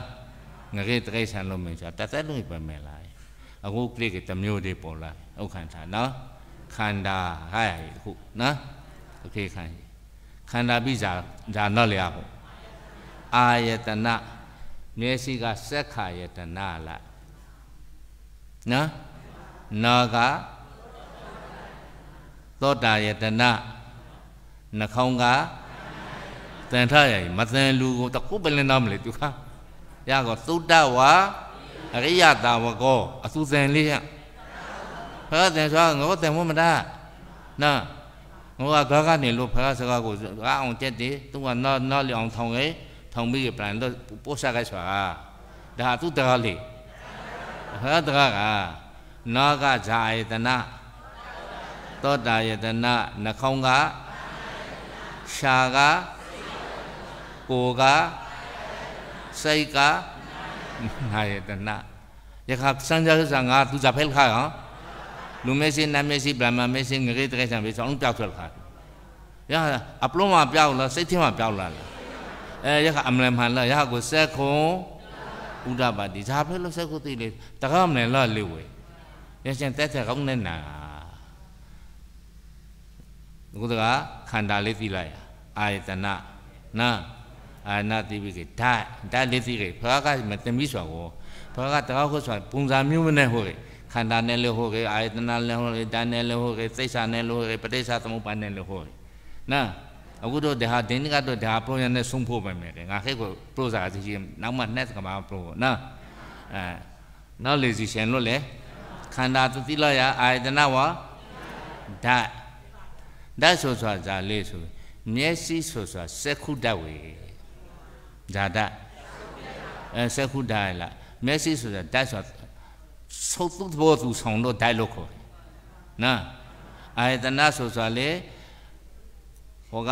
ငရေတကိဆန်လွတ်မယ်ဆိုတာတသက်လုံးပဲမယ်လားအခုကလေးကတမျိုးတည်းပေါ်လာဥက္ခန္ဓာနော်ခန္ဓာဟဲ့ခုနော်โอเคခန္ဓာခန္ဓာပြီးစာဒါတော့လျာဟုတ်အာယတနာမျက်စိကစက္ခာယတနာလားနော်နာကသောတာယတနာနှာခေါင်းကတန်ထရရင်မတန်လူကိုတကုပလင်းသားမလဲသူခါရကောသုတ္တဝါအရိယတာဝကောအစုဇံလေးရဖာတန်ဆိုငောတန်မမတာနာငောကဂါကနေလို့ဖာစကားကိုအာအောင်တက်တယ်သူကနော်နော်လျောင်ထောင်ရဲ့ထောင်ပြီးပြန်တော့ပို့စားခဲ့စွာဒါသူတကားလေဖာတကားကနာကဇာယတနာသောတာယတနာနှာခေါင်းကရှာကကိုကစိတ်ကနာယတနာယခစံကြစံငါသူဇဖဲလခါဟလူမဲစင်းနာမဲစင်းဗမာမဲစင်းငရေတကဲဆံပဲဆောင်းပြောက်ထွက်ခါယခအပလုံးမှာပြောက်လားစိတ်ထင်းမှာပြောက်လားအဲယခအမလမှန်လားယခကိုဆက်ခွန်ဥဒပါတိဇာဖဲလဆက်ကိုသိလေတကားမလဲလားလေဝေယရှင်တက်ဆက်ကောင်းနေနာငုဒကခန္ဓာလေးသိလိုက်အာယတနာနာအာနာတိပိကေဒါဒါလေးသိကေဘုရားကမတမိစွာကိုဘုရားကတကောက်ခုစွာပုံစံမျိုးမနဲ့ဟုတ်ကေခန္ဓာနဲ့လည်းဟုတ်ကေအာယတနာလည်းဟုတ်ကေဒါနဲ့လည်းဟုတ်ကေစိတ်ဆာနဲ့လည်းဟုတ်ကေပဋိစ္စသမုပ္ပါဒ်နဲ့လည်းဟုတ်ကေနော်အခုတော့ဒါဒိန်းကတော့ဒါပရိုရနဲ့ဆုံးဖို့ပဲမယ်ငါခေတ်ကိုပရိုစာစီချင်းနောက်မှနှက်ကမှာပရိုနော်အဲနောက်လေစီရှင်လို့လေခန္ဓာသတိလရအာယတနာဝဓာတ်ဓာတ်ဆိုဆိုတာဇာလေးဆိုမျက်စိဆိုဆိုတာစက္ခုတဝေဓာတ်အဲစက္ခုဓာတ်လားမျက်စိဆိုတာဓာတ်ဆိုတာသုတ်သူ့ဘောသူဆောင်တော့ဓာတ်လို့ခေါ်နော်အာယတနာဆိုဆိုလေဟောက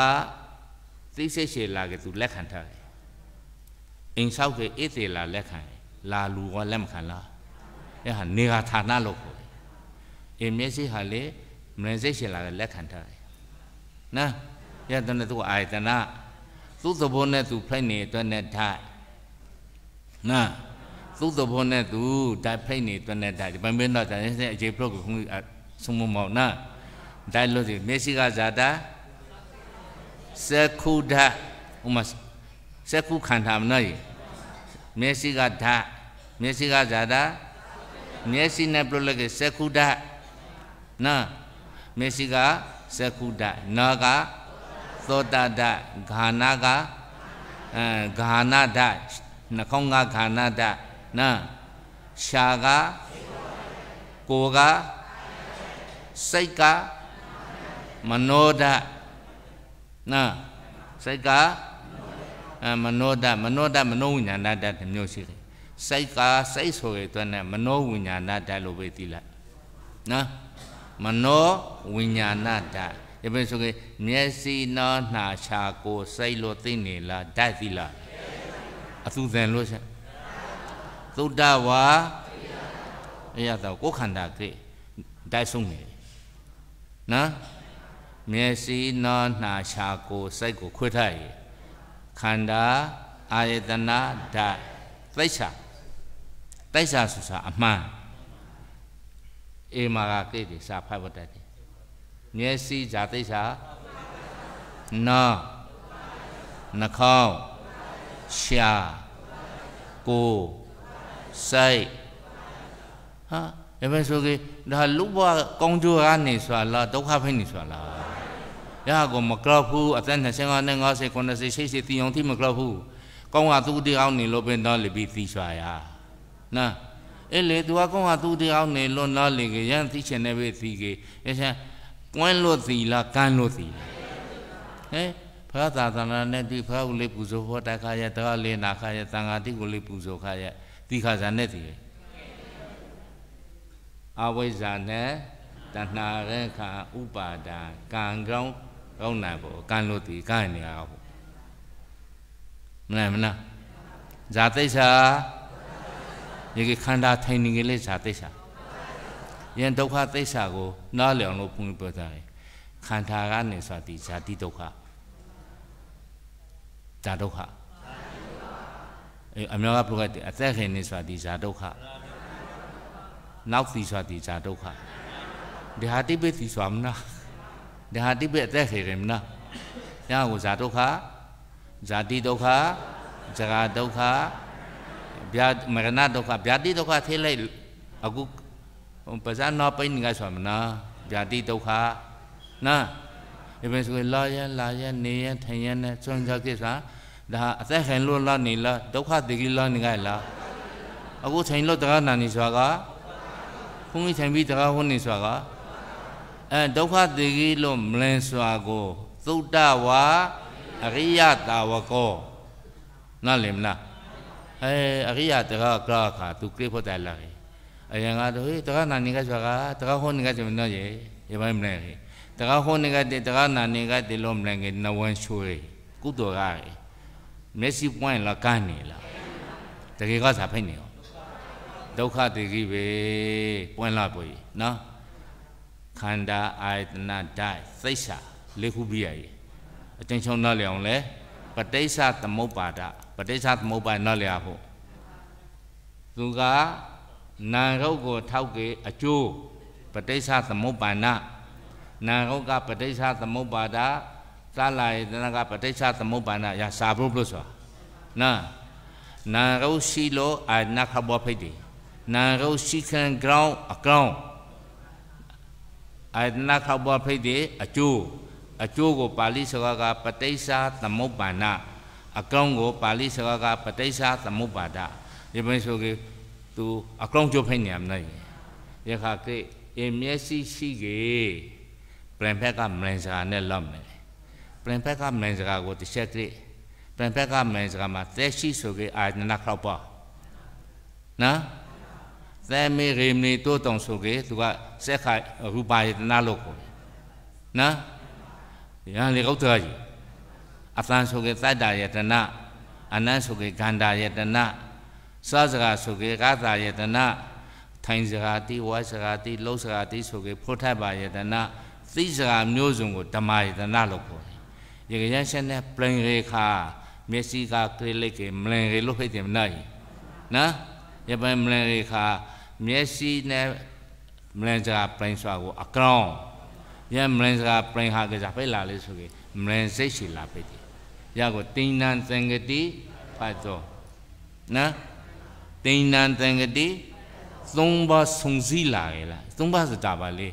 သိစိတ်ရှည်လာကသူလက်ခံထားတယ်အိမ်ဆောက်ကအစ်သေးလာလက်ခံလာလူကလက်မခံလားအဲ့ဟာနေဟာဌာနလို့ခေါ်တယ်အိမ်မျက်စိဟာလေမရစိတ်ရှည်လာကလက်ခံထားတယ်နော်ယတနာသူအာယတနာသူ့သဘောနဲ့သူဖိတ်နေအတွက်နဲ့ဓာတ်နာသူ့သဘောနဲ့သူဓာတ်ဖိတ်နေအတွက်နဲ့ဓာတ်ဒီပိုင်းမင်းတော့ဒါနဲ့အခြေပြုတ်ကိုခုဆုံးမမောနာဒါလို့ဒီမေစီကဇာတာစကုဓာဥမစကုခန္ဓာမနော်မေစီကဓာတ်မေစီကဇာတာမျက်စိနဲ့ပြုတ်လိုက်စကုဓာတ်နာမေစီကစကုဓာတ်နာကသောတာဓာတ်ဂါနာကအဲဂါနာဓာတ်နှာခေါင်းကဂါနာဓာတ်နာရှာကကိုကစိတ်ကမနောဓာတ်နာစိတ်ကမနောဓာတ်မနောဓာတ်မနောဝိညာဏဓာတ်တစ်မျိုးရှိတယ်စိတ်ကစိတ်ဆိုတဲ့အတွက်နဲ့မနောဝိညာဏဓာတ်လို့ပဲသိလိုက်နော်မနောဝိညာဏဓာတ်ဒီပဲဆိုကေမျက်စိနာနှာရှာကိုစိတ်လို့သိနေလားဓာတ်သီလားအသူဇံလို့ဆက်သုဒ္ဓဝါအရသာကိုခန္ဓာကိဓာတ်ဆုံးနေနော်မျက်စိနာနှာရှာကိုစိတ်ကိုခွဲထားရခန္ဓာအာယတနာဓာတ်သိစ္စာသိစ္စာဆိုတာအမှန်အေမာကကိစ္စဖတ်ဖို့တတ်တယ်မျက်စိဇာတိစ္ဆာနာနှာခေါင်းရှာကိုစိတ်ဟာဒါပဲဆိုကြဒါလူဘဝကောင်းကျိုးကနေဆိုလားဒုက္ခဖိနေဆိုလားရကောမကြောက်ဘူးအသက်25နဲ့50 90 60 80တီအောင်တိမကြောက်ဘူးကောင်းကသူတိအောင်နေလို့ပင်တော့လပြီးသီဆွာရနာအဲ့လေသူကကောင်းကသူတိအောင်နေလို့နားလင်ကြရန်သိချင်နေပဲသီကြအဲ့ဆန်းကွန်းလွတ်သီလကန်းလွတ်သီလဟဲ့ဘုရားသာသနာနဲ့ဒီဘုရားကိုလေးပူဇော်ဟောတခါရတခါလေးနာခါရသံဃာတိကိုလေးပူဇော်ခါရဒီခါစားနဲ့တည်အဝိဇ္ဇာနဲ့တဏှာရဲ့ခါဥပါဒာကံကောင်းကောင်းနိုင်ဖို့ကံလို့ဒီကံနေရဖို့မနိုင်မလားဇာတိစ္ဆာယေကခန္ဓာထိုင်နေကလေးဇာတိစ္ဆာယင်ဒုက္ခသစ္စာကိုနားလည်အောင်လို့ဘုန်းကြီးပြောကြတယ်ခန္ဓာကနေစသည်ဇာတိဒုက္ခဇာဒုက္ခအဲအမျိုးကဘုရားအသက်ခင်နေစသည်ဇာဒုက္ခနောက်သီစသည်ဇာဒုက္ခဒီဟာတိပိသီစွာမနာဒီဟာတိပိအသက်ခင်မနာညာကိုဇာဒုက္ခဇာတိဒုက္ခဇဂါဒုက္ခဗျာမရဏဒုက္ခဗျာတိဒုက္ခသေးလိုက်အခုပဇာနောပိငါဆိုမနာဗျာတိဒုက္ခနာဒီပဲဆိုလာရလာရနေရထိုင်ရနဲ့စွန့်ကြကိစ္စဒါအသက်ခံလို့လာနေလားဒုက္ခတကြီးလာနေကြလားအခုထိုင်လို့တရားနာနေဆိုတာကဘုန်းကြီးထိုင်ပြီးတရားဟောနေဆိုတာကအဲဒုက္ခတကြီးလို့မလင်ဆိုတာကို သုတ္တဝါအရိယတာဝကောနားလည်မလားအဲအရိယတရာကခါသူကိဖို့တယ်လားအရင်ကတော့ဟေးတက္ကနာနေကကျွာကတက္ကဟောနေကကျွာနော်ရေရပိုင်းမလဲဟေးတက္ကဟောနေကတေတက္ကနာနေကတေလုံးမလဲငယ်နဝန်ရှိုးရေကုတော်ကရေမျက်စိပွင့်လာကန်းနေလားတကယ်ကစားဖိတ်နေရောဒုက္ခတေကြီးပဲပွင့်လာပြီနော်ခန္ဓာအာယတနာဓာတ်စိတ်စာလေခုပြရည်အတင်ချုံနားလျောင်လဲပဋိစ္စသမုပ္ပါဒပဋိစ္စသမုပ္ပါဒနားလျာဖို့သူကနာရုပ်ကိုထောက်ကြအကျိုးပဋိစ္စသမုပ္ပန္နနာရုပ်ကပဋိစ္စသမုပ္ပါဒသလာယတနာကပဋိစ္စသမုပ္ပန္နရာစာဘုလို့ဆိုတာနာနာရုပ်ရှိလို့အနာခဘောဖိတ်တယ်နာရုပ်ရှိခံကောင်းအကောင်းအနာခဘောဖိတ်တယ်အကျိုးအကျိုးကိုပါဠိစကားကပဋိစ္စသမုပ္ပန္နအကောင်းကိုပါဠိစကားကပဋိစ္စသမုပ္ပါဒဒီမင်းဆိုကြသူအကောင်ကျဖိနေမနိုင်ရခကိအင်းမျက်စိရှိကေပြန်ဖက်ကမလင်စကာနဲ့လောက်မယ်ပြန်ဖက်ကမလင်စကာကိုတစ်ချက်ကိပြန်ဖက်ကမလင်စကာမှာသက်ရှိဆိုကေအာနနာခောက်ပါနော်သမေရေမနီတိုးတောင်ဆိုကေသူကစက်ခရူပါယတနာလို့ခေါ်နော်ရန်လေကောက်တာကြီးအတန်ဆိုကေသတ္တယတနာအနတ်ဆိုကေဂန္ဓာယတနာစစကားဆိုကေကသာယတနာထိုင်စကားတိဝါစကားတိလှုပ်စကားတိဆိုကေဖို့ထပ်ပါယတနာသိစကားမျိုးစုံကိုဓမ္မယတနာလို့ခေါ်တယ်ယေကရန်ရှင်းတဲ့ပြင်ရေခါမျက်စိကကလေးလေးကေမလင်ရေလို့ဖိတ်တယ်မနိုင်နော်ယပန်မလင်ရေခါမျက်စိနဲ့မလင်စကားပြင်စွာကိုအကောင် ya mren sa pren ha ga pe la le so ge mren se shi la pe ti ya go tin nan sang ge ti pa do na တိဏ္ဏသံဂတိသုံးပါးဆုံစည်းလာရလားသုံးပါးဆိုတာပါလေ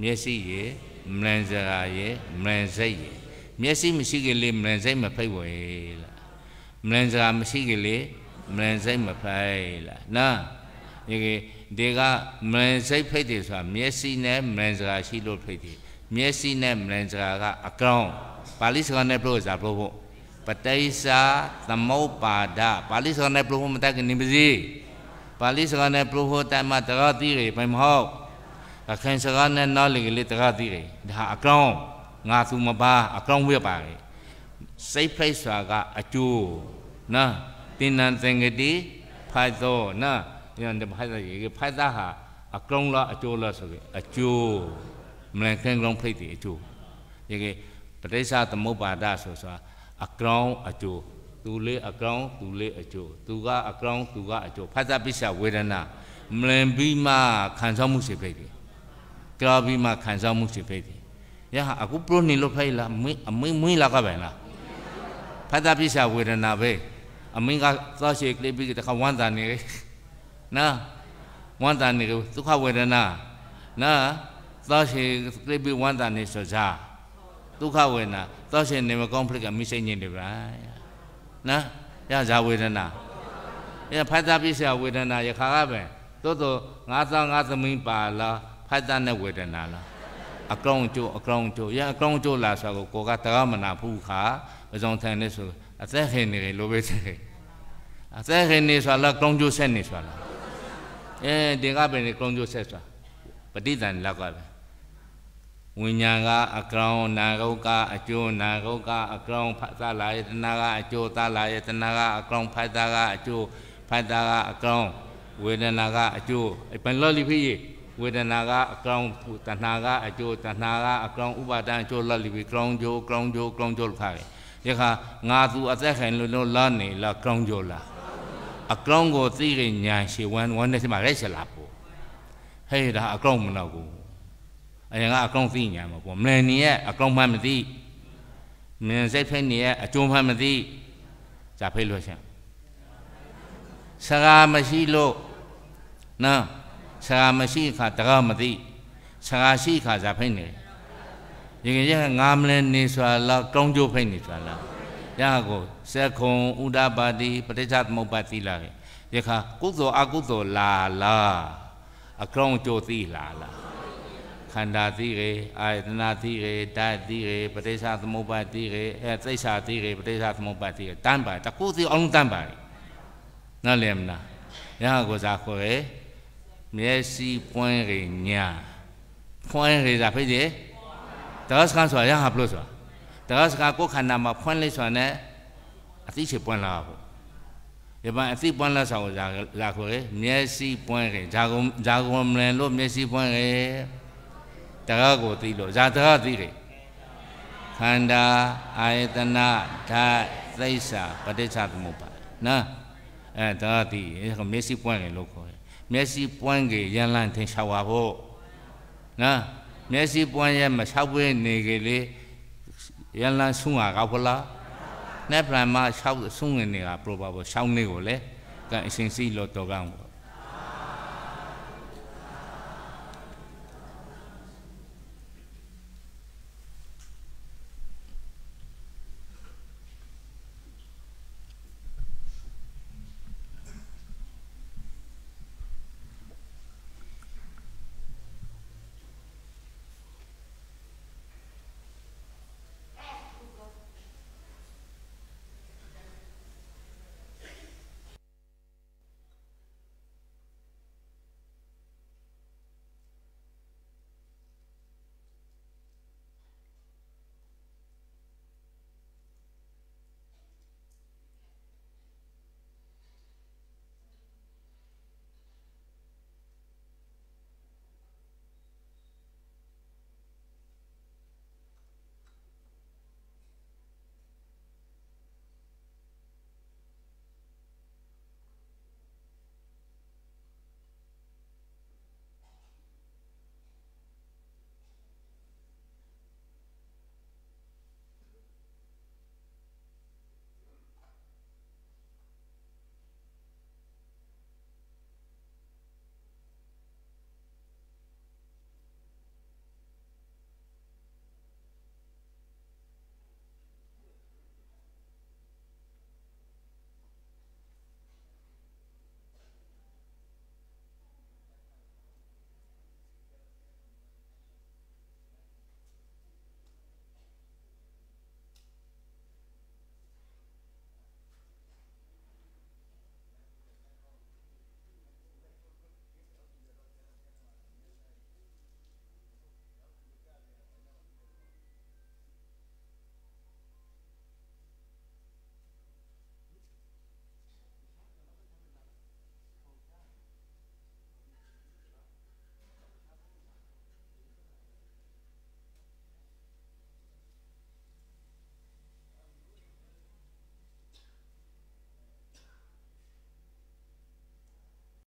မျက်စိရယ်မလန်စရာရယ်မလန်စိတ်ရယ်မျက်စိမရှိကြလေမလန်စိတ်မဖိတ်ဝဲလားမလန်စရာမရှိကြလေမလန်စိတ်မဖိတ်လားနော်ဒီကဒီကမလန်စိတ်ဖိတ်တယ်ဆိုတာမျက်စိနဲ့မလန်စရာရှိလို့ဖိတ်တယ်မျက်စိနဲ့မလန်စရာကအကောင်ပါဠိစကားနဲ့ပြောစားပြောဖို့ပဋိစ္စသမုပ္ပါဒပါဠိစကားနဲ့ပလို့မတတ်ကနေပါစေပါဠိစကားနဲ့ပလို့ဟောတမတရတိရေဘယ်မဟုတ်အခိုင်စကားနဲ့နားလေကလေးတရတိရေဒါအကောင်ငါသူမပါအကောင်ဝက်ပါလေစိတ်ဖိတ်စွာကအကျိုးနော်တင်နံသင်္ကတိဖိုက်သောနော်ညံဖိုက်သောရေဖိုက်သားဟာအကောင်လားအကျိုးလားဆိုပြီးအကျိုးမလန်ခင်ကောင်ဖိတ်တယ်အကျိုးရေပဋိစ္စသမုပ္ပါဒဆိုဆိုတာ account အကျိုးသူလေး account သူလေးအကျိုးသူက account သူကအကျိုးဖသပိစ္ဆဝေဒနာမလင်ပြီးမှခံစားမှုစေဖိတ်တယ်ကြောက်ပြီးမှခံစားမှုစေဖိတ်တယ်ယဟအခု pro နေလို့ဖိတ်လားမင်းအမင်းမင်းလာကပဲလားဖသပိစ္ဆဝေဒနာပဲအမင်းကသောရှိကလေးပြီးတခါဝမ်းသာနေနော်ဝမ်းသာနေဒုက္ခဝေဒနာနော်သောရှိကလေးပြီးဝမ်းသာနေဆိုစားဒုက္ခဝေဒနာသောရှင်နေမ conflict ကမိစိတ်ညစ်နေပါနော်ရဇာဝေဒနာအဲဖတ်တာပြည့်စရာဝေဒနာယခါကပဲသို့တော့ငါသားငါသမီးပါလားဖတ်တာနဲ့ဝေဒနာလားအကောင်ကျိုးအကောင်ကျိုးရအကောင်ကျိုးလာဆိုတော့ကိုကတရားမနာဘူးခါပဇုံထန်နေဆိုအသက်ခင်နေလေလိုပဲစေအသက်ခင်နေဆိုလားကောင်ကျိုးဆက်နေဆိုလားအဲဒီကပဲကောင်ကျိုးဆက်ဆိုပဋိသင်လောက်ကပဲဝိညာဉ်ကအကောင်နာဂုတ်ကအကျိုးနာဂုတ်ကအကောင်ဖတ်သလာယတနာကအကျိုးသလာယတနာကအကောင်ဖတ်တာကအကျိုးဖတ်တာကအကောင်ဝေဒနာကအကျိုးဘယ်လော်လီဖြစ်ရေဝေဒနာကအကောင်တဏှာကအကျိုးတဏှာကအကောင်ဥပါဒံအကျိုးလော်လီဖြစ်ကောင်ကျိုးကောင်ကျိုးကောင်ကျိုးလို့ခါတယ်ဒီခါငါသူအသက်ခံလို့လို့လာနေလားကောင်ကျိုးလားအကောင်ကိုသိရင်ညာရှိဝမ်းဝမ်းနဲ့ရှိမှလည်းရှိလားပို့ဟဲ့ဒါအကောင်မနော်ဘူးအရင်ကအကောင့်သိညာမှာပေါ့မလန်နေရဲ့အကောင့်မှမသိမင်းစိတ်ဖိနေရဲ့အကျုံးမှမသိဇာဖိတ်လို့ရှင်စကားမရှိလို့နော်စကားမရှိခါတကားမသိစကားရှိခါဇာဖိတ်နေရင်ကြင်ငါမလန်နေဆိုလားကောင်းကျိုးဖိတ်နေဆိုလားရကိုစက်ခုံဥဒပါတိပဋိစ္စသမုပ္ပါတိလာခဲ့ယခါကုသိုလ်အကုသိုလ်လာလာအကောင့်ကျိုးသိလာလားခန္ဓာသိရေအာယတနာသိရေဓာတ်သိရေပဋိစ္စသမုပ္ပါဒ်သိရေအဲသိစ္စာသိရေပဋိစ္စသမုပ္ပါဒ်သိရေတန်ပါတကူသိအောင်တန်ပါနားလည်မလားရဟကိုစားခေါ်ရေမျက်စိပွင့်ရေညာဖွင့်ရေစားဖိစေတရားစကားဆိုရဟဘလို့ဆိုတရားစကားကိုခန္ဓာမှာဖွင့်လေးဆိုနဲ့အသိချေပွင့်လာဖို့ဒီပိုင်းအသိပွင့်လာဆောင်ဇာခေါ်ရေမျက်စိပွင့်ရေဇာကုံဇာကုံမလင်လို့မျက်စိပွင့်ရေတကားကိုသိလို့ဇာတကားသိတယ်ခန္ဓာအာယတနာဓာတ်သိစ္စာပဋိစ္စသမုပ္ပါနော်အဲဒါသိမျက်စိပွင့်လေလို့ခေါ်တယ်မျက်စိပွင့်ကေရန်လန့်ထင်ရှားပါဖို့နော်မျက်စိပွင့်ရဲ့မလျှောက်ပွင့်နေကေလေရန်လန့်ဆုံးတာကဘလားနဲ့ပြန်မှလျှောက်ဆုံးနေတာ probable ရှောင်းနေကိုလေကအရှင်စီလို့တော့ကောင်း